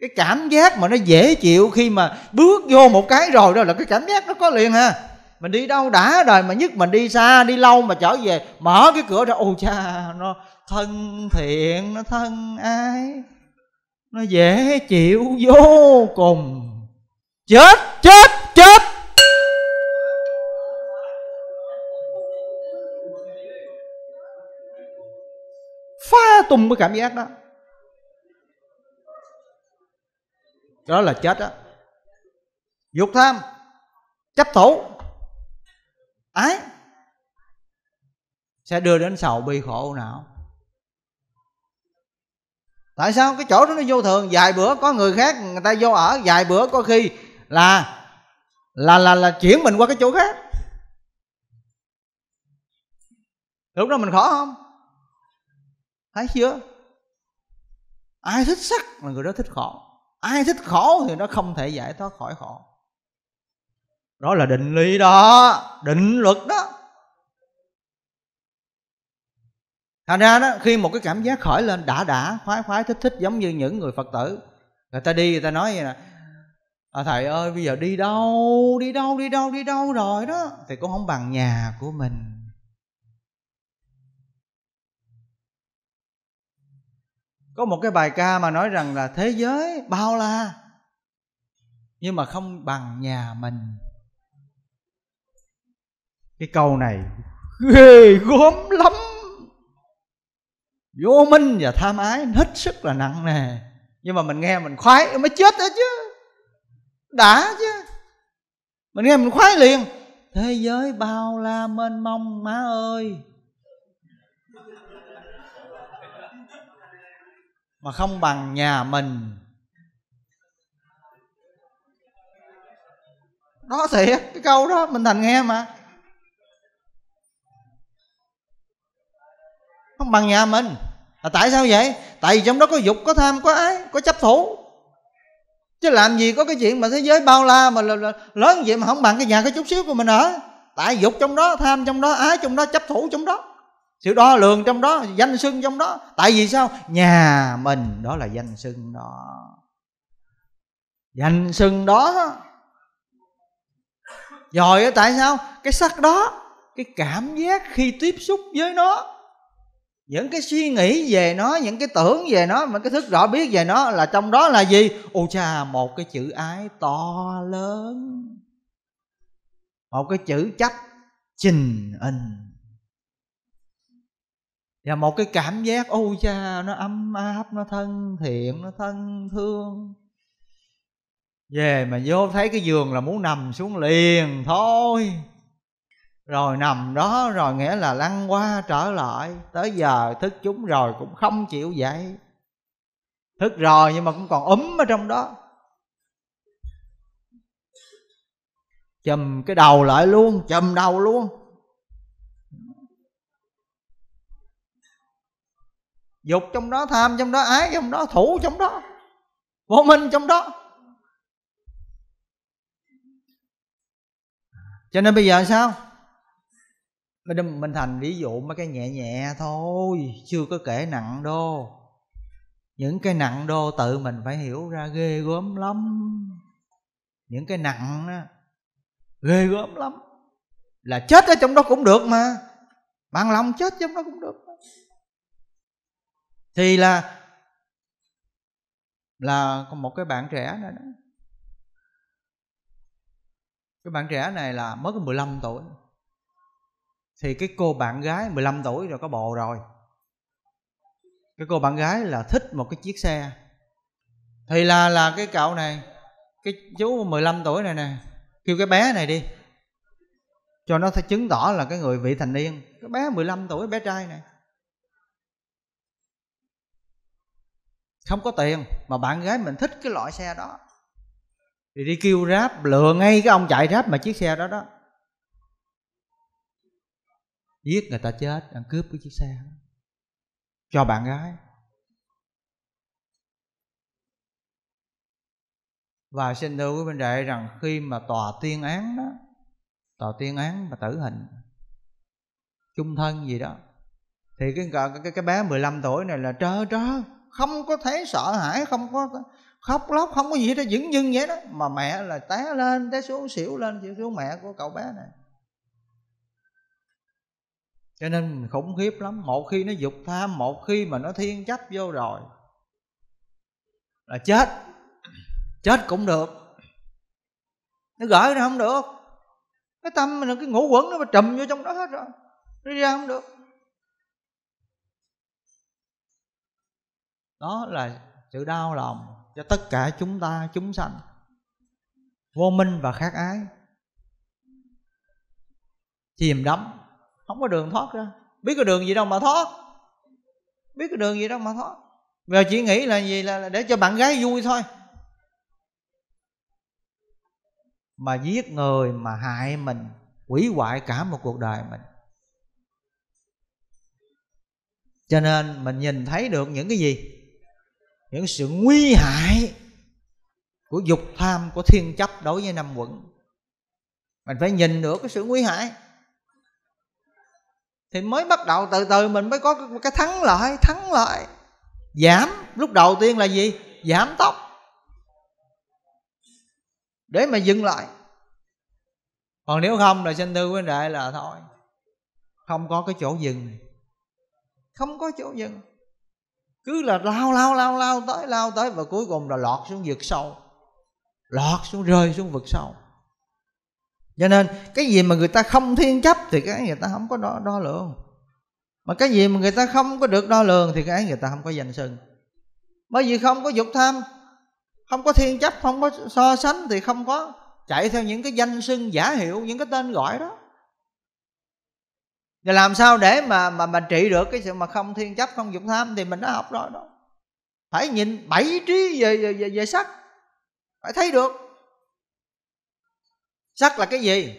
S1: cái cảm giác mà nó dễ chịu khi mà bước vô một cái rồi đó là cái cảm giác nó có liền ha à. mình đi đâu đã rồi mà nhất mình đi xa đi lâu mà trở về mở cái cửa ra ô cha nó thân thiện nó thân ái nó dễ chịu vô cùng chết chết tung cái cảm giác đó đó là chết đó dục tham chấp thủ ái sẽ đưa đến sầu bi khổ não tại sao cái chỗ đó nó vô thường vài bữa có người khác người ta vô ở vài bữa có khi là là là là chuyển mình qua cái chỗ khác lúc đó mình khó không thấy chưa ai thích sắc là người đó thích khổ ai thích khổ thì nó không thể giải thoát khỏi khổ đó là định lý đó định luật đó thành ra đó khi một cái cảm giác khởi lên đã đã khoái khoái thích thích giống như những người phật tử người ta đi người ta nói vậy nè à, thầy ơi bây giờ đi đâu đi đâu đi đâu đi đâu rồi đó thì cũng không bằng nhà của mình có một cái bài ca mà nói rằng là thế giới bao la nhưng mà không bằng nhà mình cái câu này ghê gớm lắm vô minh và tham ái hết sức là nặng nề nhưng mà mình nghe mình khoái mới chết đó chứ đã chứ mình nghe mình khoái liền thế giới bao la mênh mông má ơi mà không bằng nhà mình đó thiệt cái câu đó mình thành nghe mà không bằng nhà mình là tại sao vậy tại vì trong đó có dục có tham có ái có chấp thủ chứ làm gì có cái chuyện mà thế giới bao la mà là, là lớn vậy mà không bằng cái nhà cái chút xíu của mình ở tại dục trong đó tham trong đó ái trong đó chấp thủ trong đó sự đo lường trong đó danh sưng trong đó tại vì sao nhà mình đó là danh sưng đó danh sưng đó rồi tại sao cái sắc đó cái cảm giác khi tiếp xúc với nó những cái suy nghĩ về nó những cái tưởng về nó mà cái thức rõ biết về nó là trong đó là gì ô cha một cái chữ ái to lớn một cái chữ chấp trình hình và một cái cảm giác ôi cha nó ấm áp nó thân thiện nó thân thương về mà vô thấy cái giường là muốn nằm xuống liền thôi rồi nằm đó rồi nghĩa là lăn qua trở lại tới giờ thức chúng rồi cũng không chịu dậy thức rồi nhưng mà cũng còn ấm ở trong đó chùm cái đầu lại luôn chùm đầu luôn dục trong đó tham trong đó ái trong đó thủ trong đó vô minh trong đó cho nên bây giờ sao mình mình thành ví dụ mấy cái nhẹ nhẹ thôi chưa có kể nặng đô những cái nặng đô tự mình phải hiểu ra ghê gớm lắm những cái nặng đó, ghê gớm lắm là chết ở trong đó cũng được mà bằng lòng chết trong đó cũng được thì là là có một cái bạn trẻ này, đó cái bạn trẻ này là mới có 15 tuổi thì cái cô bạn gái 15 tuổi rồi có bồ rồi cái cô bạn gái là thích một cái chiếc xe thì là là cái cậu này cái chú 15 tuổi này nè kêu cái bé này đi cho nó sẽ chứng tỏ là cái người vị thành niên cái bé 15 tuổi bé trai này không có tiền mà bạn gái mình thích cái loại xe đó thì đi kêu ráp lừa ngay cái ông chạy ráp mà chiếc xe đó đó giết người ta chết ăn cướp cái chiếc xe đó. cho bạn gái và xin thưa quý bên đệ rằng khi mà tòa tuyên án đó tòa tuyên án mà tử hình chung thân gì đó thì cái cái cái bé 15 tuổi này là trơ trớ không có thấy sợ hãi không có khóc lóc không có gì hết dững dưng vậy đó mà mẹ là té lên té xuống xỉu lên xỉu xuống mẹ của cậu bé này cho nên khủng khiếp lắm một khi nó dục tham một khi mà nó thiên chấp vô rồi là chết chết cũng được nó gỡ ra không được cái tâm mình cái ngũ quẩn nó mà trùm vô trong đó hết rồi đi ra không được đó là sự đau lòng cho tất cả chúng ta chúng sanh vô minh và khát ái chìm đắm không có đường thoát ra biết có đường gì đâu mà thoát biết có đường gì đâu mà thoát và chỉ nghĩ là gì là để cho bạn gái vui thôi mà giết người mà hại mình quỷ hoại cả một cuộc đời mình cho nên mình nhìn thấy được những cái gì những sự nguy hại của dục tham của thiên chấp đối với năm quận mình phải nhìn được cái sự nguy hại thì mới bắt đầu từ từ mình mới có cái thắng lợi thắng lợi giảm lúc đầu tiên là gì giảm tốc để mà dừng lại còn nếu không là xin tư quý đệ là thôi không có cái chỗ dừng không có chỗ dừng cứ là lao lao lao lao tới lao tới và cuối cùng là lọt xuống vực sâu lọt xuống rơi xuống vực sâu cho nên cái gì mà người ta không thiên chấp thì cái người ta không có đo, đo lường mà cái gì mà người ta không có được đo lường thì cái người ta không có danh sưng bởi vì không có dục tham không có thiên chấp không có so sánh thì không có chạy theo những cái danh sưng giả hiệu những cái tên gọi đó và làm sao để mà mà mình trị được cái sự mà không thiên chấp không dục tham thì mình đã học rồi đó phải nhìn bảy trí về về về, về sắc phải thấy được sắc là cái gì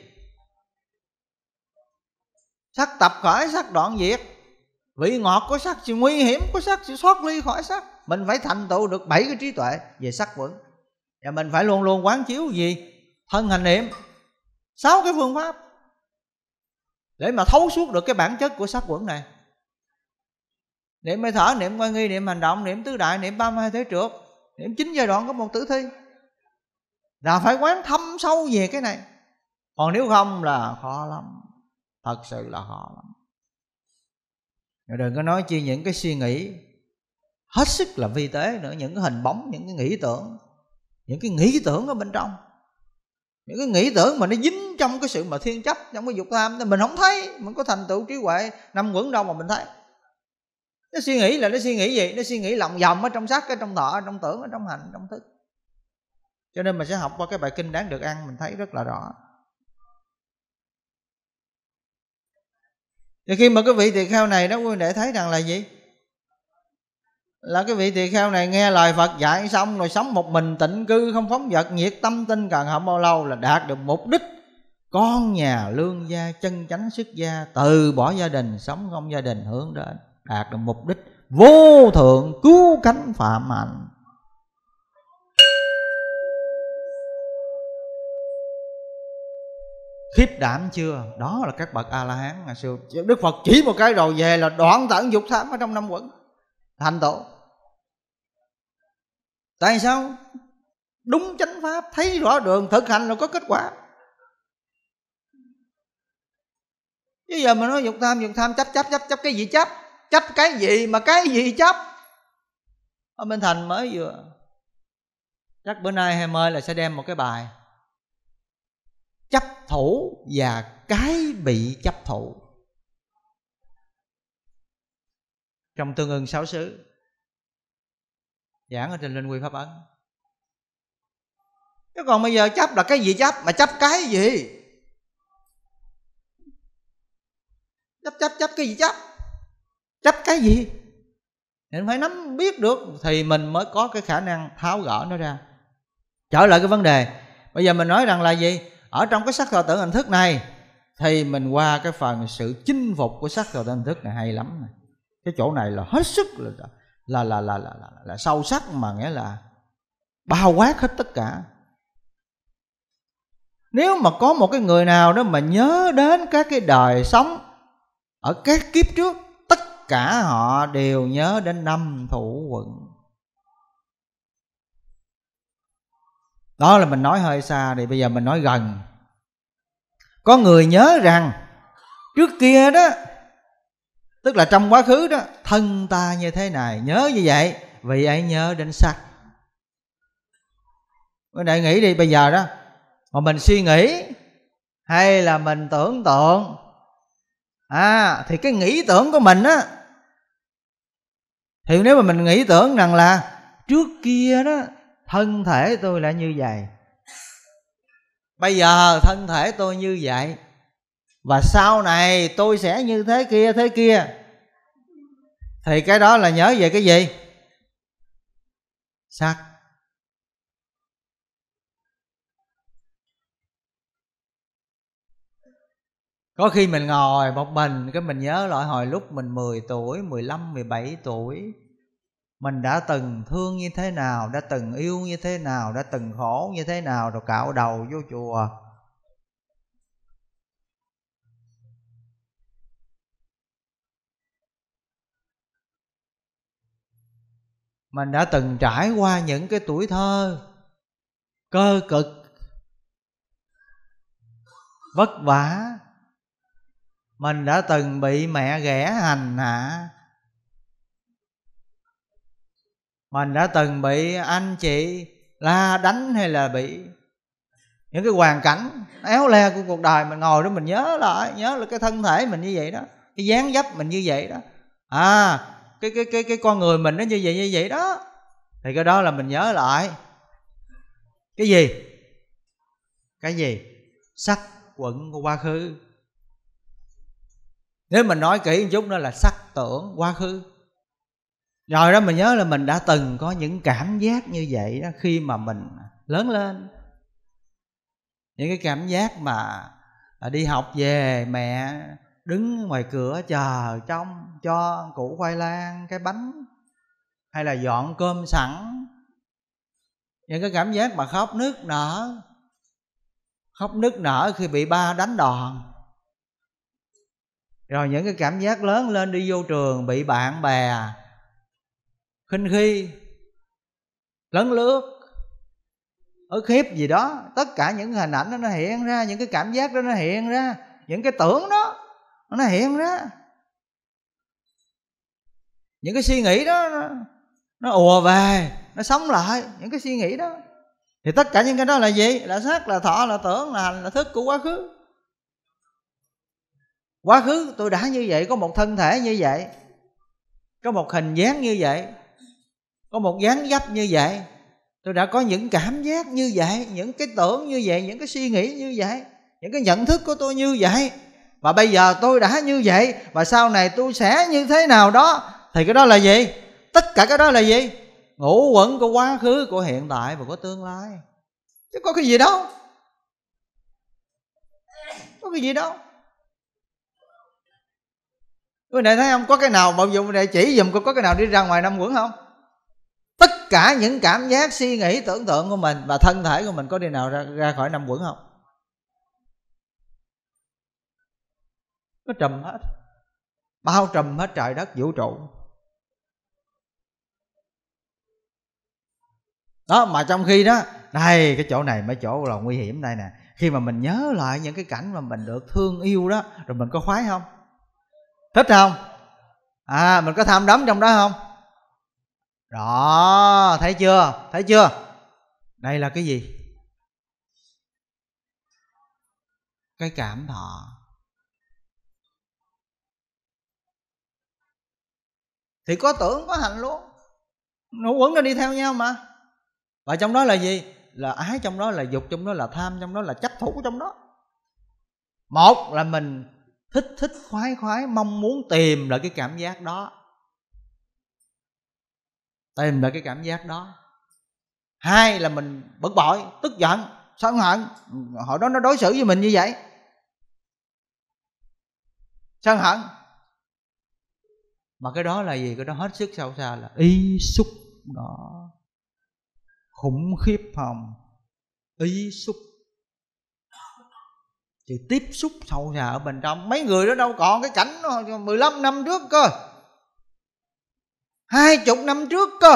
S1: sắc tập khởi sắc đoạn diệt vị ngọt của sắc sự nguy hiểm của sắc sự thoát ly khỏi sắc mình phải thành tựu được bảy cái trí tuệ về sắc vững và mình phải luôn luôn quán chiếu gì thân hành niệm sáu cái phương pháp để mà thấu suốt được cái bản chất của sắc quẩn này niệm hơi thở niệm quan nghi niệm hành động niệm tứ đại niệm ba mươi thế trước, niệm chín giai đoạn có một tử thi là phải quán thâm sâu về cái này còn nếu không là khó lắm thật sự là khó lắm đừng có nói chi những cái suy nghĩ hết sức là vi tế nữa những cái hình bóng những cái nghĩ tưởng những cái nghĩ tưởng ở bên trong những cái nghĩ tưởng mà nó dính trong cái sự mà thiên chấp trong cái dục tham thì mình không thấy mình có thành tựu trí huệ năm quẩn đâu mà mình thấy nó suy nghĩ là nó suy nghĩ gì nó suy nghĩ lòng vòng ở trong sắc ở trong thọ ở trong tưởng ở trong hành ở trong thức cho nên mình sẽ học qua cái bài kinh đáng được ăn mình thấy rất là rõ thì khi mà cái vị tỳ kheo này đó quý vị để thấy rằng là gì là cái vị tỳ kheo này nghe lời Phật dạy xong rồi sống một mình tịnh cư không phóng vật nhiệt tâm tinh cần không bao lâu là đạt được mục đích con nhà lương gia chân chánh xuất gia từ bỏ gia đình sống không gia đình hướng đến đạt được mục đích vô thượng cứu cánh phạm hạnh khiếp đảm chưa đó là các bậc a la hán ngày xưa đức phật chỉ một cái rồi về là đoạn tận dục tham ở trong năm quẩn thành tựu tại sao đúng chánh pháp thấy rõ đường thực hành là có kết quả bây giờ mà nói dục tham dục tham chấp chấp chấp chấp cái gì chấp chấp cái gì mà cái gì chấp ở bên thành mới vừa chắc bữa nay hay mơi là sẽ đem một cái bài chấp thủ và cái bị chấp thủ trong tương ưng sáu xứ giảng ở trên linh quy pháp ấn chứ còn bây giờ chấp là cái gì chấp mà chấp cái gì chấp chấp chấp cái gì chấp chấp cái gì thì phải nắm biết được thì mình mới có cái khả năng tháo gỡ nó ra trở lại cái vấn đề bây giờ mình nói rằng là gì ở trong cái sắc thọ tưởng hình thức này thì mình qua cái phần sự chinh phục của sắc thọ tưởng hình thức này hay lắm này. cái chỗ này là hết sức là là là là là, là, là sâu sắc mà nghĩa là bao quát hết tất cả nếu mà có một cái người nào đó mà nhớ đến các cái đời sống ở các kiếp trước tất cả họ đều nhớ đến năm thủ quận đó là mình nói hơi xa thì bây giờ mình nói gần có người nhớ rằng trước kia đó tức là trong quá khứ đó thân ta như thế này nhớ như vậy vì ấy nhớ đến sắc các đại nghĩ đi bây giờ đó mà mình suy nghĩ hay là mình tưởng tượng à thì cái nghĩ tưởng của mình á thì nếu mà mình nghĩ tưởng rằng là trước kia đó thân thể tôi là như vậy bây giờ thân thể tôi như vậy và sau này tôi sẽ như thế kia thế kia thì cái đó là nhớ về cái gì sắc có khi mình ngồi một mình cái mình nhớ lại hồi lúc mình 10 tuổi 15 17 tuổi mình đã từng thương như thế nào đã từng yêu như thế nào đã từng khổ như thế nào rồi cạo đầu vô chùa mình đã từng trải qua những cái tuổi thơ cơ cực vất vả mình đã từng bị mẹ ghẻ hành hạ mình đã từng bị anh chị la đánh hay là bị những cái hoàn cảnh éo le của cuộc đời mình ngồi đó mình nhớ lại nhớ là cái thân thể mình như vậy đó cái dáng dấp mình như vậy đó à cái cái cái cái con người mình nó như vậy như vậy đó thì cái đó là mình nhớ lại cái gì cái gì sắc quẩn của quá khứ nếu mình nói kỹ một chút đó là sắc tưởng quá khứ rồi đó mình nhớ là mình đã từng có những cảm giác như vậy đó khi mà mình lớn lên những cái cảm giác mà à, đi học về mẹ đứng ngoài cửa chờ trong cho củ khoai lang cái bánh hay là dọn cơm sẵn những cái cảm giác mà khóc nức nở khóc nức nở khi bị ba đánh đòn rồi những cái cảm giác lớn lên đi vô trường bị bạn bè khinh khi lấn lướt ức hiếp gì đó tất cả những hình ảnh đó nó hiện ra những cái cảm giác đó nó hiện ra những cái tưởng đó nó hiện đó những cái suy nghĩ đó nó, nó ùa về nó sống lại những cái suy nghĩ đó thì tất cả những cái đó là gì là sắc là thọ là tưởng là hành là thức của quá khứ quá khứ tôi đã như vậy có một thân thể như vậy có một hình dáng như vậy có một dáng dấp như vậy tôi đã có những cảm giác như vậy những cái tưởng như vậy những cái suy nghĩ như vậy những cái nhận thức của tôi như vậy và bây giờ tôi đã như vậy và sau này tôi sẽ như thế nào đó thì cái đó là gì tất cả cái đó là gì ngũ quẩn của quá khứ của hiện tại và của tương lai chứ có cái gì đâu có cái gì đâu quý này thấy không có cái nào mọi dụng này chỉ dùm có cái nào đi ra ngoài năm quẩn không tất cả những cảm giác suy nghĩ tưởng tượng của mình và thân thể của mình có đi nào ra, ra khỏi năm quẩn không nó trầm hết bao trầm hết trời đất vũ trụ đó mà trong khi đó đây cái chỗ này mới chỗ là nguy hiểm đây nè khi mà mình nhớ lại những cái cảnh mà mình được thương yêu đó rồi mình có khoái không thích không à mình có tham đắm trong đó không đó thấy chưa thấy chưa đây là cái gì cái cảm thọ thì có tưởng có hành luôn nó quấn nó đi theo nhau mà và trong đó là gì là ái trong đó là dục trong đó là tham trong đó là chấp thủ trong đó một là mình thích thích khoái khoái mong muốn tìm lại cái cảm giác đó tìm lại cái cảm giác đó hai là mình bực bội tức giận sân hận hồi đó nó đối xử với mình như vậy sân hận mà cái đó là gì cái đó hết sức sâu xa là ý xúc đó khủng khiếp hồng ý xúc sự tiếp xúc sâu xa ở bên trong mấy người đó đâu còn cái cảnh 15 năm trước cơ hai chục năm trước cơ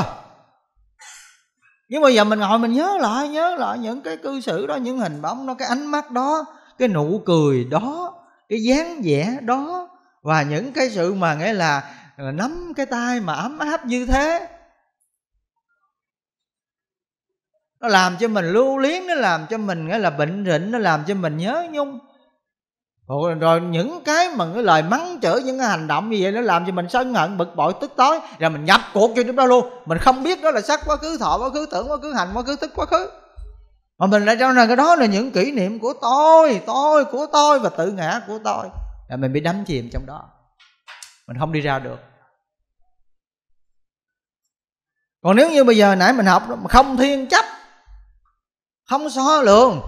S1: nhưng bây giờ mình ngồi mình nhớ lại nhớ lại những cái cư xử đó những hình bóng đó cái ánh mắt đó cái nụ cười đó cái dáng vẻ đó và những cái sự mà nghĩa là là nắm cái tay mà ấm áp như thế nó làm cho mình lưu luyến nó làm cho mình nghĩa là bệnh rịnh nó làm cho mình nhớ nhung rồi, những cái mà cái lời mắng chửi những cái hành động như vậy nó làm cho mình sân hận bực bội tức tối rồi mình nhập cuộc cho chúng ta luôn mình không biết đó là sắc quá khứ thọ quá khứ tưởng quá khứ hành quá khứ thức quá khứ mà mình lại cho rằng cái đó là những kỷ niệm của tôi tôi của tôi và tự ngã của tôi là mình bị đắm chìm trong đó mình không đi ra được còn nếu như bây giờ nãy mình học mà không thiên chấp không so lượng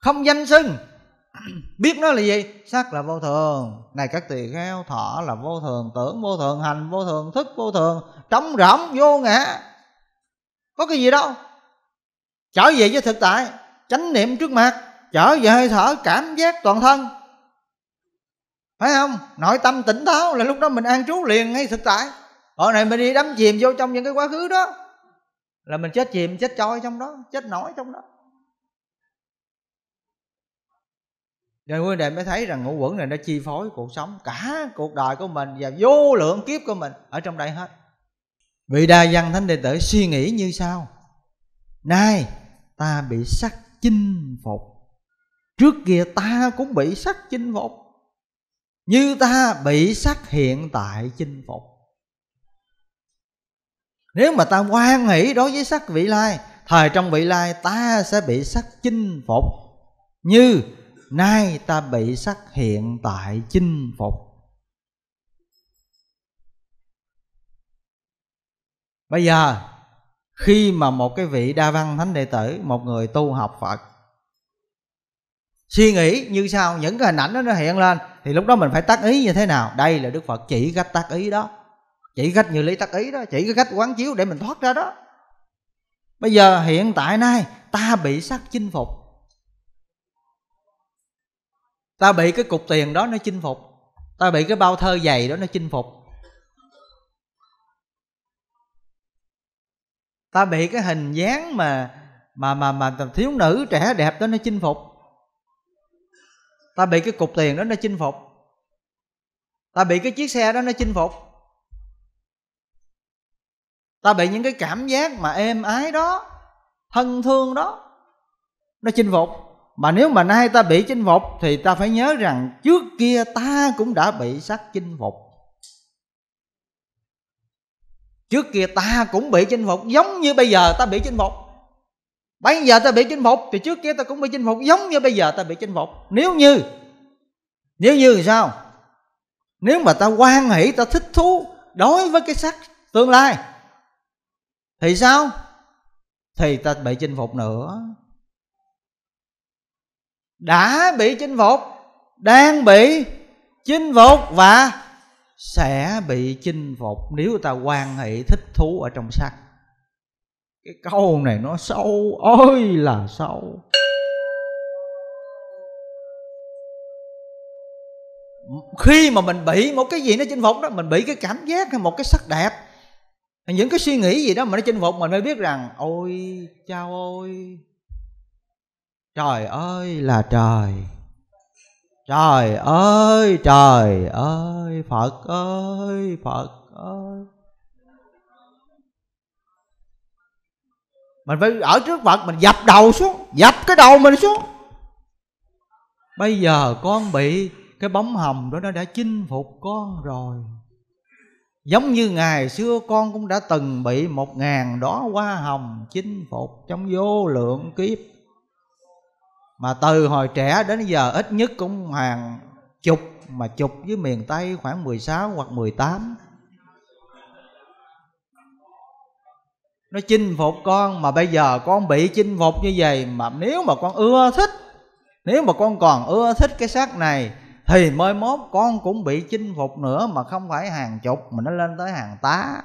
S1: không danh xưng biết nó là gì sắc là vô thường này các tỳ kheo thọ là vô thường tưởng vô thường hành vô thường thức vô thường trống rỗng vô ngã có cái gì đâu trở về với thực tại chánh niệm trước mặt trở về hơi thở cảm giác toàn thân phải không nội tâm tỉnh táo là lúc đó mình an trú liền ngay thực tại hồi này mình đi đắm chìm vô trong những cái quá khứ đó là mình chết chìm chết trôi trong đó chết nổi trong đó rồi quý đệ mới thấy rằng ngũ quẩn này nó chi phối cuộc sống cả cuộc đời của mình và vô lượng kiếp của mình ở trong đây hết vị đa văn thánh đệ tử suy nghĩ như sau nay ta bị sắc chinh phục trước kia ta cũng bị sắc chinh phục như ta bị sắc hiện tại chinh phục nếu mà ta quan hỷ đối với sắc vị lai thời trong vị lai ta sẽ bị sắc chinh phục như nay ta bị sắc hiện tại chinh phục bây giờ khi mà một cái vị đa văn thánh đệ tử một người tu học phật suy nghĩ như sao những cái hình ảnh đó nó hiện lên thì lúc đó mình phải tác ý như thế nào đây là đức phật chỉ cách tác ý đó chỉ cách như lý tác ý đó chỉ cái cách quán chiếu để mình thoát ra đó bây giờ hiện tại nay ta bị sắc chinh phục ta bị cái cục tiền đó nó chinh phục ta bị cái bao thơ dày đó nó chinh phục ta bị cái hình dáng mà mà mà mà thiếu nữ trẻ đẹp đó nó chinh phục ta bị cái cục tiền đó nó chinh phục ta bị cái chiếc xe đó nó chinh phục ta bị những cái cảm giác mà êm ái đó thân thương đó nó chinh phục mà nếu mà nay ta bị chinh phục thì ta phải nhớ rằng trước kia ta cũng đã bị sắc chinh phục trước kia ta cũng bị chinh phục giống như bây giờ ta bị chinh phục Bây giờ ta bị chinh phục Thì trước kia ta cũng bị chinh phục Giống như bây giờ ta bị chinh phục Nếu như Nếu như sao Nếu mà ta quan hỷ ta thích thú Đối với cái sắc tương lai Thì sao Thì ta bị chinh phục nữa Đã bị chinh phục Đang bị chinh phục Và sẽ bị chinh phục Nếu ta quan hệ thích thú ở trong sắc cái câu này nó sâu ơi là sâu khi mà mình bị một cái gì nó chinh phục đó mình bị cái cảm giác hay một cái sắc đẹp những cái suy nghĩ gì đó mà nó chinh phục mình mới biết rằng ôi chao ôi trời ơi là trời trời ơi trời ơi phật ơi phật ơi mình phải ở trước phật mình dập đầu xuống dập cái đầu mình xuống bây giờ con bị cái bóng hồng đó nó đã chinh phục con rồi giống như ngày xưa con cũng đã từng bị một ngàn đó hoa hồng chinh phục trong vô lượng kiếp mà từ hồi trẻ đến giờ ít nhất cũng hàng chục mà chục với miền tây khoảng 16 hoặc 18 tám nó chinh phục con mà bây giờ con bị chinh phục như vậy mà nếu mà con ưa thích nếu mà con còn ưa thích cái xác này thì mới mốt con cũng bị chinh phục nữa mà không phải hàng chục mà nó lên tới hàng tá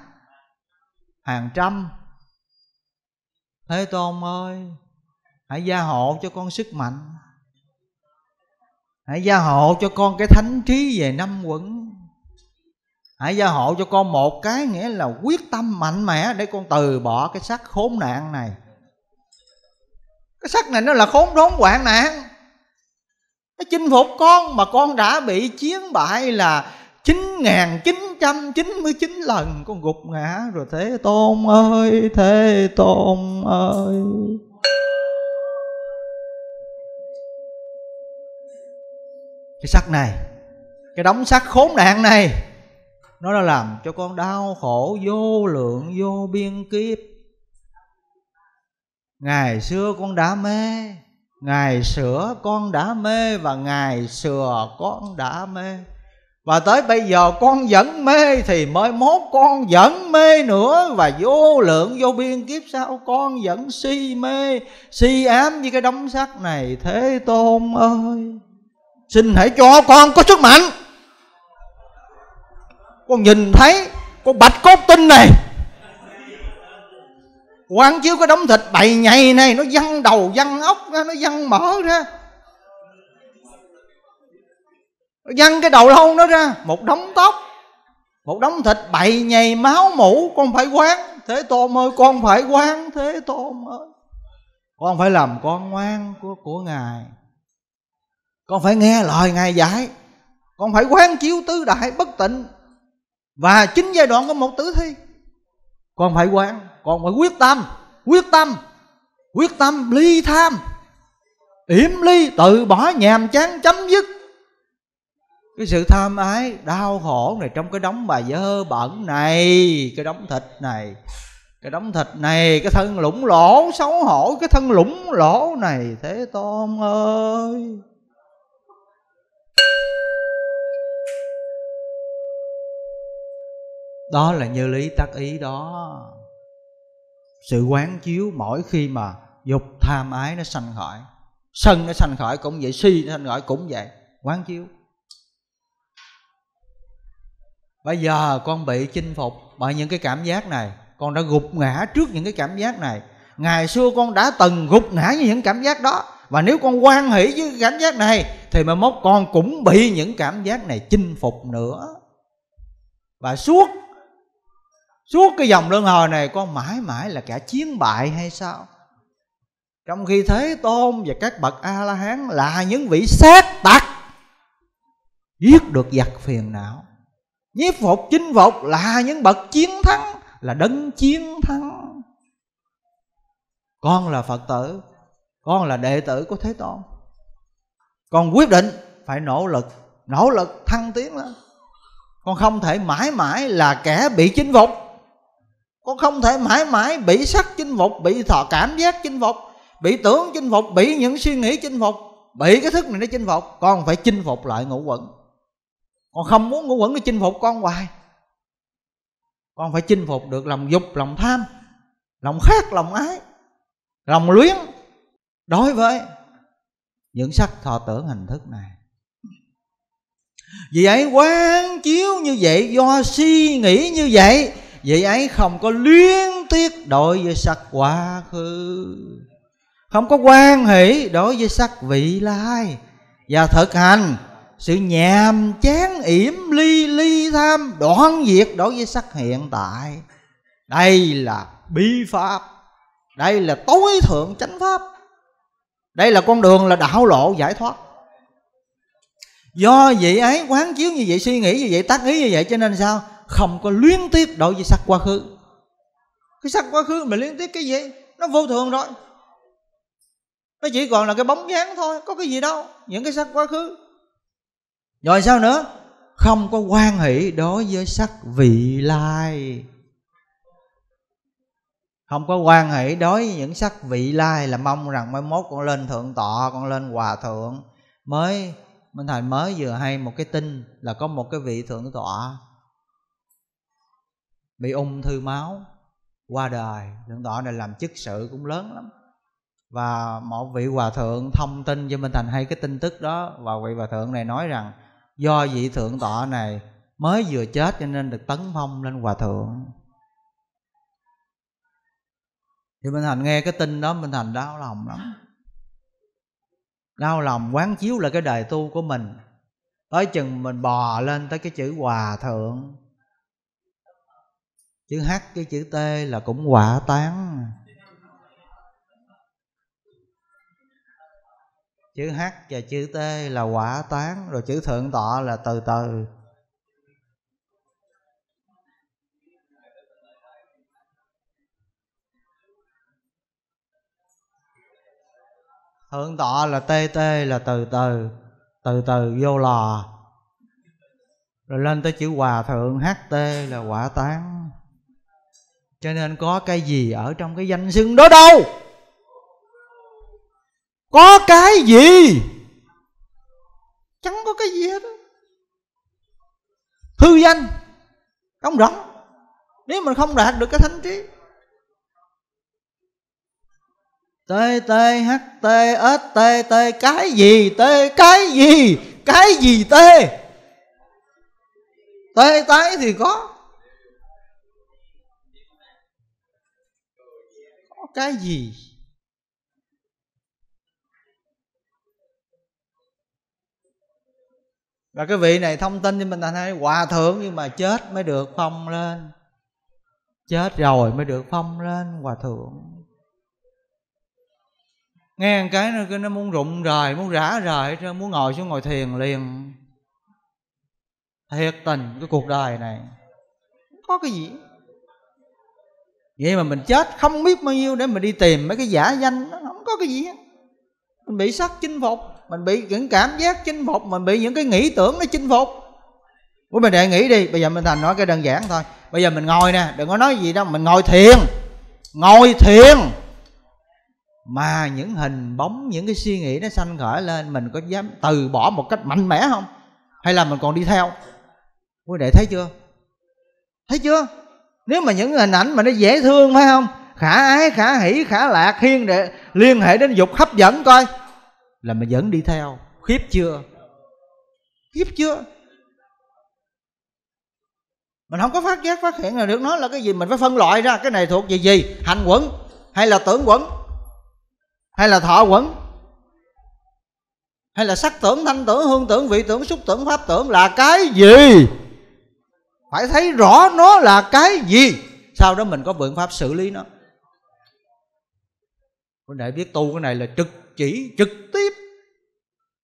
S1: hàng trăm thế tôn ơi hãy gia hộ cho con sức mạnh hãy gia hộ cho con cái thánh trí về năm quẩn hãy gia hộ cho con một cái nghĩa là quyết tâm mạnh mẽ để con từ bỏ cái sắc khốn nạn này cái sắc này nó là khốn đốn hoạn nạn nó chinh phục con mà con đã bị chiến bại là 9.999 lần con gục ngã rồi Thế Tôn ơi, Thế Tôn ơi Cái sắc này, cái đống sắc khốn nạn này nó đã làm cho con đau khổ vô lượng vô biên kiếp ngày xưa con đã mê ngày sửa con đã mê và ngày sửa con đã mê và tới bây giờ con vẫn mê thì mới mốt con vẫn mê nữa và vô lượng vô biên kiếp sau con vẫn si mê si ám với cái đống sắt này thế tôn ơi xin hãy cho con có sức mạnh con nhìn thấy con bạch cốt tinh này quan chiếu cái đống thịt bày nhầy này nó văng đầu văng ốc ra nó văng mỡ ra nó văng cái đầu lâu nó ra một đống tóc một đống thịt bày nhầy máu mũ con phải quán thế tôn ơi con phải quán thế tôn ơi con phải làm con ngoan của của ngài con phải nghe lời ngài dạy con phải quán chiếu tứ đại bất tịnh và chính giai đoạn của một tử thi còn phải quán còn phải quyết tâm quyết tâm quyết tâm ly tham yểm ly tự bỏ nhàm chán chấm dứt cái sự tham ái đau khổ này trong cái đống bà dơ bẩn này cái đống thịt này cái đống thịt này cái thân lũng lỗ xấu hổ cái thân lũng lỗ này thế tôn ơi đó là như lý tác ý đó sự quán chiếu mỗi khi mà dục tham ái nó sanh khởi sân nó sanh khởi cũng vậy si nó sanh khởi cũng vậy quán chiếu bây giờ con bị chinh phục bởi những cái cảm giác này con đã gục ngã trước những cái cảm giác này ngày xưa con đã từng gục ngã như những cảm giác đó và nếu con quan hỷ với cảm giác này thì mà mốt con cũng bị những cảm giác này chinh phục nữa và suốt suốt cái dòng luân hồi này con mãi mãi là kẻ chiến bại hay sao trong khi thế tôn và các bậc a la hán là những vị xét tặc giết được giặc phiền não nhiếp phục chinh phục là những bậc chiến thắng là đấng chiến thắng con là phật tử con là đệ tử của thế tôn con quyết định phải nỗ lực nỗ lực thăng tiến lên con không thể mãi mãi là kẻ bị chinh phục con không thể mãi mãi bị sắc chinh phục bị thọ cảm giác chinh phục bị tưởng chinh phục bị những suy nghĩ chinh phục bị cái thức này nó chinh phục con phải chinh phục lại ngũ quẩn con không muốn ngũ quẩn nó chinh phục con hoài con phải chinh phục được lòng dục lòng tham lòng khát lòng ái lòng luyến đối với những sắc thọ tưởng hình thức này vì vậy quán chiếu như vậy do suy nghĩ như vậy vị ấy không có luyến tiếc đối với sắc quá khứ không có quan hỷ đối với sắc vị lai và thực hành sự nhàm chán yểm ly ly tham đoạn diệt đối với sắc hiện tại đây là bi pháp đây là tối thượng chánh pháp đây là con đường là đạo lộ giải thoát do vậy ấy quán chiếu như vậy suy nghĩ như vậy tác ý như vậy cho nên sao không có luyến tiếc đối với sắc quá khứ cái sắc quá khứ mà luyến tiếc cái gì nó vô thường rồi nó chỉ còn là cái bóng dáng thôi có cái gì đâu những cái sắc quá khứ rồi sao nữa không có quan hỷ đối với sắc vị lai không có quan hệ đối với những sắc vị lai là mong rằng mai mốt con lên thượng tọa con lên hòa thượng mới minh thành mới vừa hay một cái tin là có một cái vị thượng tọa bị ung thư máu qua đời thượng tọa này làm chức sự cũng lớn lắm và một vị hòa thượng thông tin cho minh thành hay cái tin tức đó và vị hòa thượng này nói rằng do vị thượng tọa này mới vừa chết cho nên được tấn phong lên hòa thượng thì minh thành nghe cái tin đó minh thành đau lòng lắm đau lòng quán chiếu là cái đời tu của mình tới chừng mình bò lên tới cái chữ hòa thượng chữ h cái chữ t là cũng quả tán chữ h và chữ t là quả tán rồi chữ thượng tọa là từ từ thượng tọa là tê tê là từ từ từ từ vô lò rồi lên tới chữ hòa thượng ht là quả tán cho nên có cái gì ở trong cái danh xưng đó đâu có cái gì chẳng có cái gì hết hư danh không rỗng nếu mà không đạt được cái thánh trí t t h t s t t cái gì t cái gì cái gì t tê tái thì có cái gì và cái vị này thông tin cho mình là hay hòa thượng nhưng mà chết mới được phong lên chết rồi mới được phong lên hòa thượng nghe một cái nó nó muốn rụng rời muốn rã rời chứ muốn ngồi xuống ngồi thiền liền thiệt tình cái cuộc đời này có cái gì vậy mà mình chết không biết bao nhiêu để mình đi tìm mấy cái giả danh nó không có cái gì hết mình bị sắc chinh phục mình bị những cảm giác chinh phục mình bị những cái nghĩ tưởng nó chinh phục của mình để nghĩ đi bây giờ mình thành nói cái đơn giản thôi bây giờ mình ngồi nè đừng có nói gì đâu mình ngồi thiền ngồi thiền mà những hình bóng những cái suy nghĩ nó sanh khởi lên mình có dám từ bỏ một cách mạnh mẽ không hay là mình còn đi theo quý đệ thấy chưa thấy chưa nếu mà những hình ảnh mà nó dễ thương phải không khả ái khả hỷ khả lạc hiên để liên hệ đến dục hấp dẫn coi là mình vẫn đi theo khiếp chưa khiếp chưa mình không có phát giác phát hiện là được nó là cái gì mình phải phân loại ra cái này thuộc về gì hành quẩn hay là tưởng quẩn hay là thọ quẩn hay là sắc tưởng thanh tưởng hương tưởng vị tưởng xúc tưởng pháp tưởng là cái gì phải thấy rõ nó là cái gì sau đó mình có biện pháp xử lý nó Huynh đệ biết tu cái này là trực chỉ trực tiếp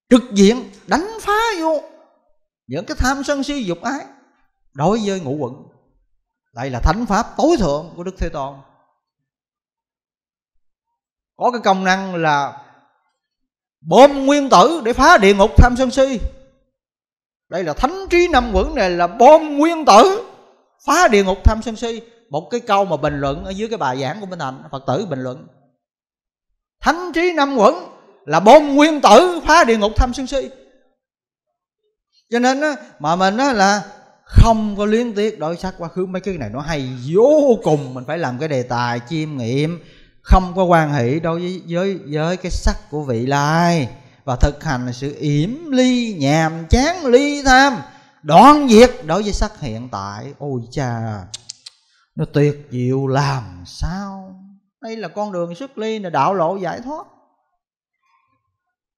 S1: trực diện đánh phá vô những cái tham sân si dục ái đối với ngũ quận đây là thánh pháp tối thượng của đức thế tôn có cái công năng là bom nguyên tử để phá địa ngục tham sân si đây là thánh trí năm quẩn này là bom nguyên tử phá địa ngục tham sân si một cái câu mà bình luận ở dưới cái bài giảng của minh hạnh phật tử bình luận thánh trí năm quẩn là bom nguyên tử phá địa ngục tham sân si cho nên á, mà mình á, là không có liên tiếc đối sắc quá khứ mấy cái này nó hay vô cùng mình phải làm cái đề tài chiêm nghiệm không có quan hệ đối với với, với cái sắc của vị lai và thực hành sự yểm ly nhàm chán ly tham đoạn diệt đối với sắc hiện tại ôi cha nó tuyệt diệu làm sao đây là con đường xuất ly là đạo lộ giải thoát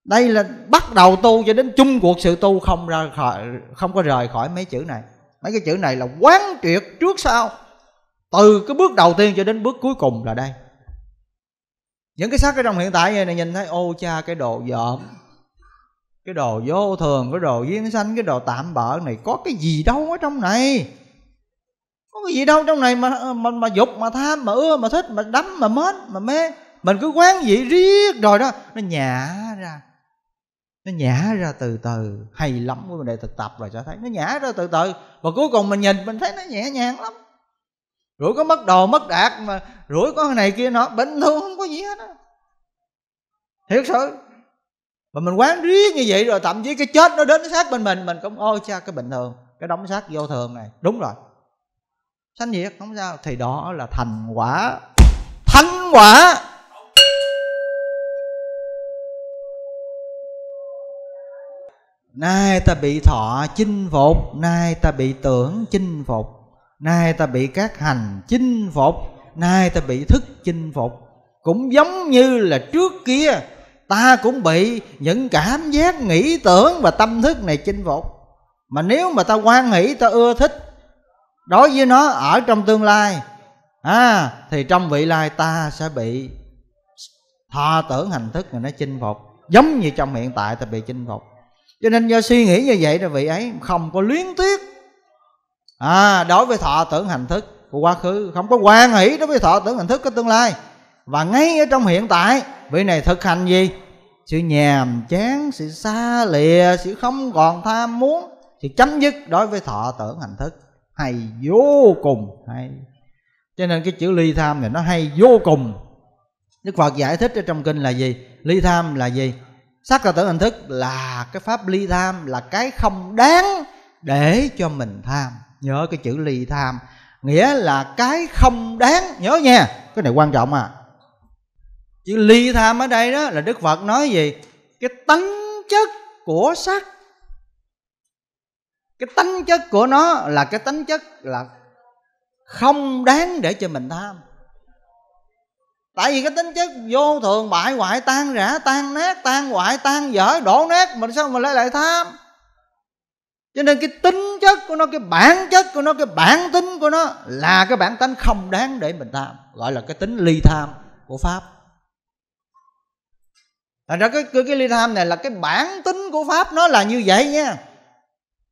S1: đây là bắt đầu tu cho đến chung cuộc sự tu không ra khỏi không có rời khỏi mấy chữ này mấy cái chữ này là quán triệt trước sau từ cái bước đầu tiên cho đến bước cuối cùng là đây những cái xác ở trong hiện tại này nhìn thấy ô cha cái đồ dởm cái đồ vô thường cái đồ duyên sanh cái đồ tạm bợ này có cái gì đâu ở trong này có cái gì đâu trong này mà mà, mà dục mà tham mà ưa mà thích mà đắm mà mến mà mê mình cứ quán vị riết rồi đó nó nhả ra nó nhả ra từ từ hay lắm với mình đệ thực tập rồi cho thấy nó nhả ra từ từ và cuối cùng mình nhìn mình thấy nó nhẹ nhàng lắm rủi có mất đồ mất đạt mà rủi có này kia nó bệnh thường không có gì hết á thiệt sự mà mình quán rí như vậy rồi thậm chí cái chết nó đến sát bên mình mình cũng ôi cha cái bình thường cái đóng sát vô thường này đúng rồi sanh diệt không sao thì đó là thành quả thánh quả nay ta bị thọ chinh phục nay ta bị tưởng chinh phục nay ta bị các hành chinh phục nay ta bị thức chinh phục cũng giống như là trước kia ta cũng bị những cảm giác nghĩ tưởng và tâm thức này chinh phục mà nếu mà ta quan hỷ ta ưa thích đối với nó ở trong tương lai à thì trong vị lai ta sẽ bị thọ tưởng hành thức mà nó chinh phục giống như trong hiện tại ta bị chinh phục cho nên do suy nghĩ như vậy là vị ấy không có luyến tiếc à đối với thọ tưởng hành thức của quá khứ không có quan hỷ đối với thọ tưởng hành thức của tương lai và ngay ở trong hiện tại vị này thực hành gì sự nhàm chán sự xa lìa sự không còn tham muốn thì chấm dứt đối với thọ tưởng hành thức hay vô cùng hay cho nên cái chữ ly tham này nó hay vô cùng đức phật giải thích ở trong kinh là gì ly tham là gì sắc là tưởng hành thức là cái pháp ly tham là cái không đáng để cho mình tham nhớ cái chữ ly tham nghĩa là cái không đáng nhớ nha cái này quan trọng à chữ ly tham ở đây đó là đức phật nói gì cái tánh chất của sắc cái tánh chất của nó là cái tánh chất là không đáng để cho mình tham tại vì cái tính chất vô thường bại hoại tan rã tan nát tan hoại tan dở đổ nát mình sao mình lại lại tham cho nên cái tính chất của nó cái bản chất của nó cái bản tính của nó là cái bản tính không đáng để mình tham gọi là cái tính ly tham của pháp thành ra cái, cái cái ly tham này là cái bản tính của pháp nó là như vậy nha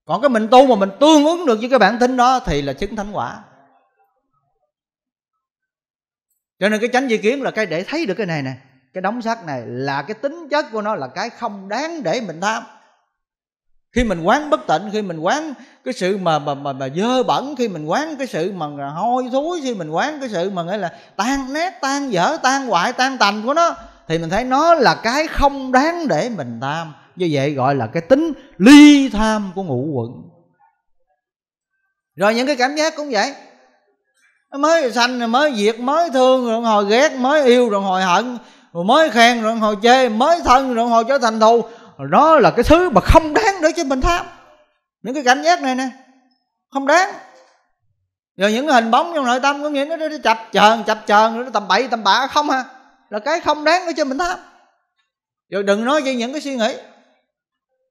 S1: còn cái mình tu mà mình tương ứng được với cái bản tính đó thì là chứng thánh quả cho nên cái chánh di kiến là cái để thấy được cái này nè cái đóng sắt này là cái tính chất của nó là cái không đáng để mình tham khi mình quán bất tịnh khi mình quán cái sự mà mà mà, mà dơ bẩn khi mình quán cái sự mà hôi thối khi mình quán cái sự mà nghĩa là tan nét tan dở tan hoại tan tành của nó thì mình thấy nó là cái không đáng để mình tham như vậy gọi là cái tính ly tham của ngũ quận rồi những cái cảm giác cũng vậy mới sanh rồi mới diệt mới thương rồi hồi ghét mới yêu rồi hồi hận rồi mới khen rồi hồi chê mới thân rồi hồi trở thành thù đó là cái thứ mà không đáng để cho mình tham những cái cảm giác này nè không đáng rồi những hình bóng trong nội tâm của nghĩa nó, nó chập chờn chập chờn nó tầm bậy tầm bạ không ha à là cái không đáng để cho mình tham rồi đừng nói về những cái suy nghĩ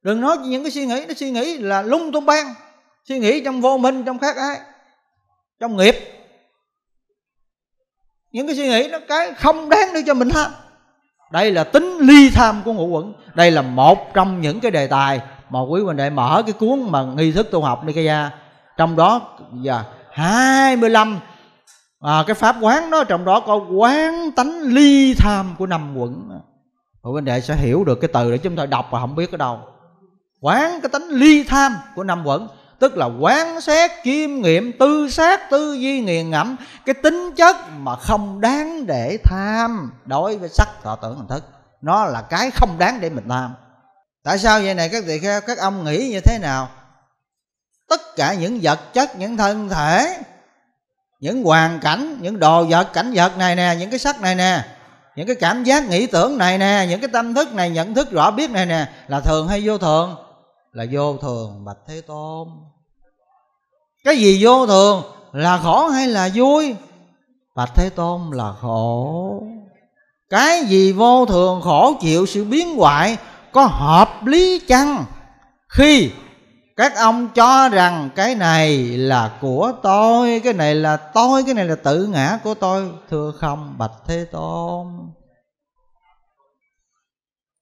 S1: đừng nói về những cái suy nghĩ nó suy nghĩ là lung tung ban suy nghĩ trong vô minh trong khác ai trong nghiệp những cái suy nghĩ nó cái không đáng để cho mình tham đây là tính ly tham của ngũ quẩn đây là một trong những cái đề tài mà quý huynh đệ mở cái cuốn mà nghi thức tu học Nikaya trong đó giờ yeah, 25 à, cái pháp quán đó trong đó có quán tánh ly tham của năm quận Hội huynh đệ sẽ hiểu được cái từ để chúng ta đọc mà không biết ở đâu quán cái tánh ly tham của năm quẩn tức là quán xét kiêm nghiệm tư sát tư duy nghiền ngẫm cái tính chất mà không đáng để tham đối với sắc thọ tưởng hình thức nó là cái không đáng để mình tham tại sao vậy này các tỳ các ông nghĩ như thế nào tất cả những vật chất những thân thể những hoàn cảnh những đồ vật cảnh vật này nè những cái sắc này nè những cái cảm giác nghĩ tưởng này nè những cái tâm thức này nhận thức rõ biết này nè là thường hay vô thường là vô thường bạch thế tôn cái gì vô thường là khổ hay là vui bạch thế tôn là khổ cái gì vô thường khổ chịu sự biến hoại có hợp lý chăng khi các ông cho rằng cái này là của tôi cái này là tôi cái này là tự ngã của tôi thưa không bạch thế tôn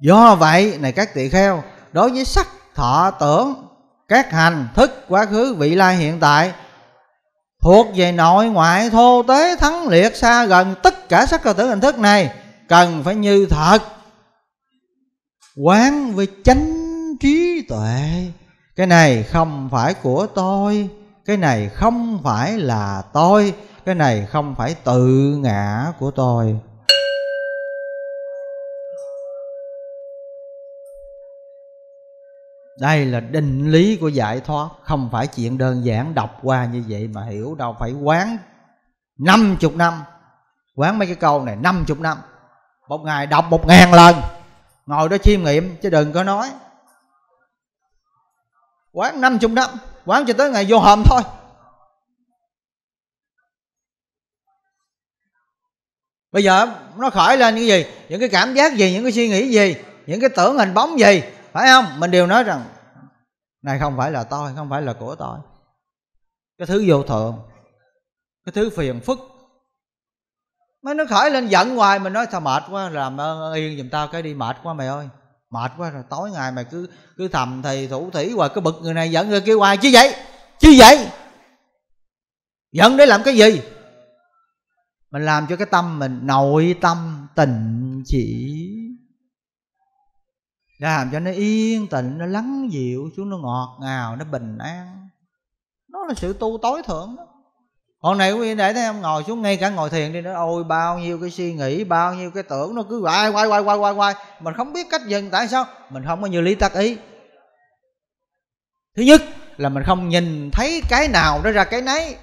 S1: do vậy này các tỳ kheo đối với sắc thọ tưởng các hành thức quá khứ vị lai hiện tại thuộc về nội ngoại thô tế thắng liệt xa gần tất cả sắc thọ tưởng hình thức này cần phải như thật quán với chánh trí tuệ cái này không phải của tôi cái này không phải là tôi cái này không phải tự ngã của tôi đây là định lý của giải thoát không phải chuyện đơn giản đọc qua như vậy mà hiểu đâu phải quán năm chục năm quán mấy cái câu này năm chục năm một ngày đọc một ngàn lần ngồi đó chiêm nghiệm chứ đừng có nói quán 50 năm quán cho tới ngày vô hòm thôi bây giờ nó khởi lên cái gì những cái cảm giác gì những cái suy nghĩ gì những cái tưởng hình bóng gì phải không mình đều nói rằng này không phải là tôi không phải là của tôi cái thứ vô thường cái thứ phiền phức mới nó khởi lên giận hoài mình nói sao mệt quá làm ơn yên giùm tao cái đi mệt quá mày ơi mệt quá rồi tối ngày mày cứ cứ thầm thì thủ thủy hoài cứ bực người này giận người kia hoài chứ vậy chứ vậy giận để làm cái gì mình làm cho cái tâm mình nội tâm tịnh chỉ để làm cho nó yên tịnh nó lắng dịu xuống nó ngọt ngào nó bình an nó là sự tu tối thượng đó hôm này quý vị để thấy ông ngồi xuống ngay cả ngồi thiền đi nó ôi bao nhiêu cái suy nghĩ bao nhiêu cái tưởng nó cứ quay quay quay quay quay quay mình không biết cách dừng tại sao mình không có như lý tắc ý thứ nhất là mình không nhìn thấy cái nào nó ra cái nấy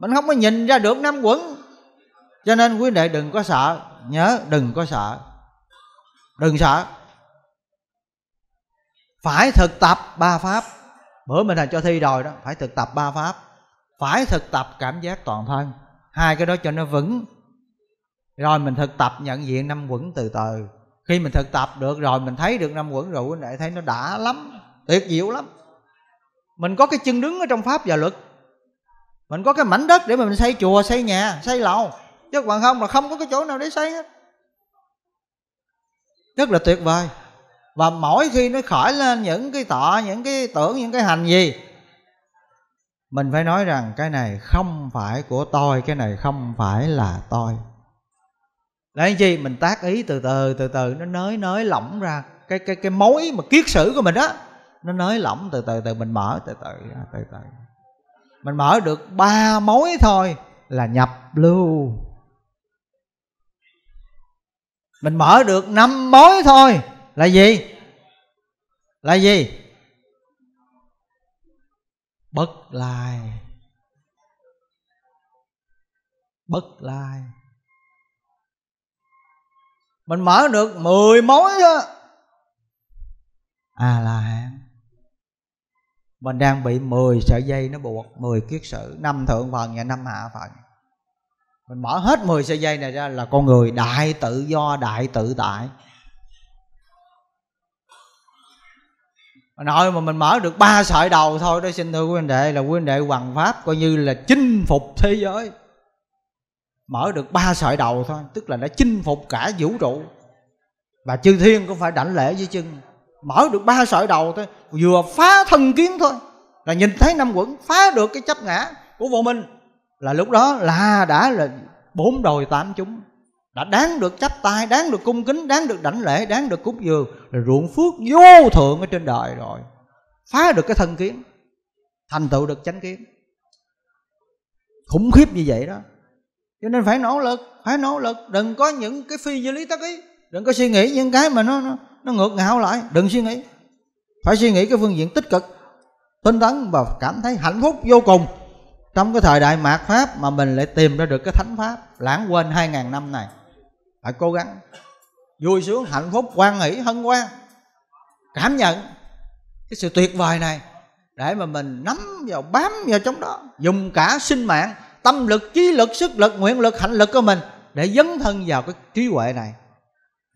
S1: mình không có nhìn ra được năm quẩn cho nên quý đệ đừng có sợ nhớ đừng có sợ đừng sợ phải thực tập ba pháp bữa mình là cho thi rồi đó phải thực tập ba pháp phải thực tập cảm giác toàn thân hai cái đó cho nó vững rồi mình thực tập nhận diện năm quẩn từ từ khi mình thực tập được rồi mình thấy được năm quẩn rượu lại thấy nó đã lắm tuyệt diệu lắm mình có cái chân đứng ở trong pháp và luật mình có cái mảnh đất để mà mình xây chùa xây nhà xây lầu chứ còn không mà không có cái chỗ nào để xây hết rất là tuyệt vời và mỗi khi nó khởi lên những cái tọa những cái tưởng những cái hành gì mình phải nói rằng cái này không phải của tôi cái này không phải là tôi đấy gì mình tác ý từ từ từ từ nó nới nới lỏng ra cái cái cái mối mà kiết sử của mình đó nó nới lỏng từ từ từ mình mở từ từ từ từ mình mở được ba mối thôi là nhập lưu mình mở được năm mối thôi là gì là gì bất lai bất lai mình mở được 10 mối á a la hán mình đang bị 10 sợi dây nó buộc 10 kiết sự năm thượng phần và năm hạ phần mình mở hết 10 sợi dây này ra là con người đại tự do đại tự tại nội mà mình mở được ba sợi đầu thôi đó xin thưa quý anh đệ là quý anh đệ hoàng pháp coi như là chinh phục thế giới mở được ba sợi đầu thôi tức là đã chinh phục cả vũ trụ và chư thiên cũng phải đảnh lễ với chân mở được ba sợi đầu thôi vừa phá thân kiến thôi là nhìn thấy năm quẩn phá được cái chấp ngã của vô minh là lúc đó là đã là bốn đồi tám chúng đã đáng được chắp tay đáng được cung kính đáng được đảnh lễ đáng được cúng dường là ruộng phước vô thượng ở trên đời rồi phá được cái thân kiến thành tựu được chánh kiến khủng khiếp như vậy đó cho nên phải nỗ lực phải nỗ lực đừng có những cái phi duy lý tác ý đừng có suy nghĩ những cái mà nó nó, nó ngược ngạo lại đừng suy nghĩ phải suy nghĩ cái phương diện tích cực tinh tấn và cảm thấy hạnh phúc vô cùng trong cái thời đại mạt pháp mà mình lại tìm ra được cái thánh pháp lãng quên 2.000 năm này phải cố gắng vui sướng hạnh phúc quan hỷ hân hoan cảm nhận cái sự tuyệt vời này để mà mình nắm vào bám vào trong đó dùng cả sinh mạng tâm lực trí lực sức lực nguyện lực hạnh lực của mình để dấn thân vào cái trí huệ này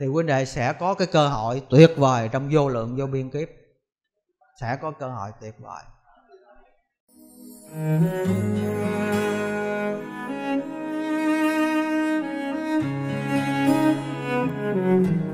S1: thì quý đệ sẽ có cái cơ hội tuyệt vời trong vô lượng vô biên kiếp sẽ có cơ hội tuyệt vời
S2: Thank mm. you.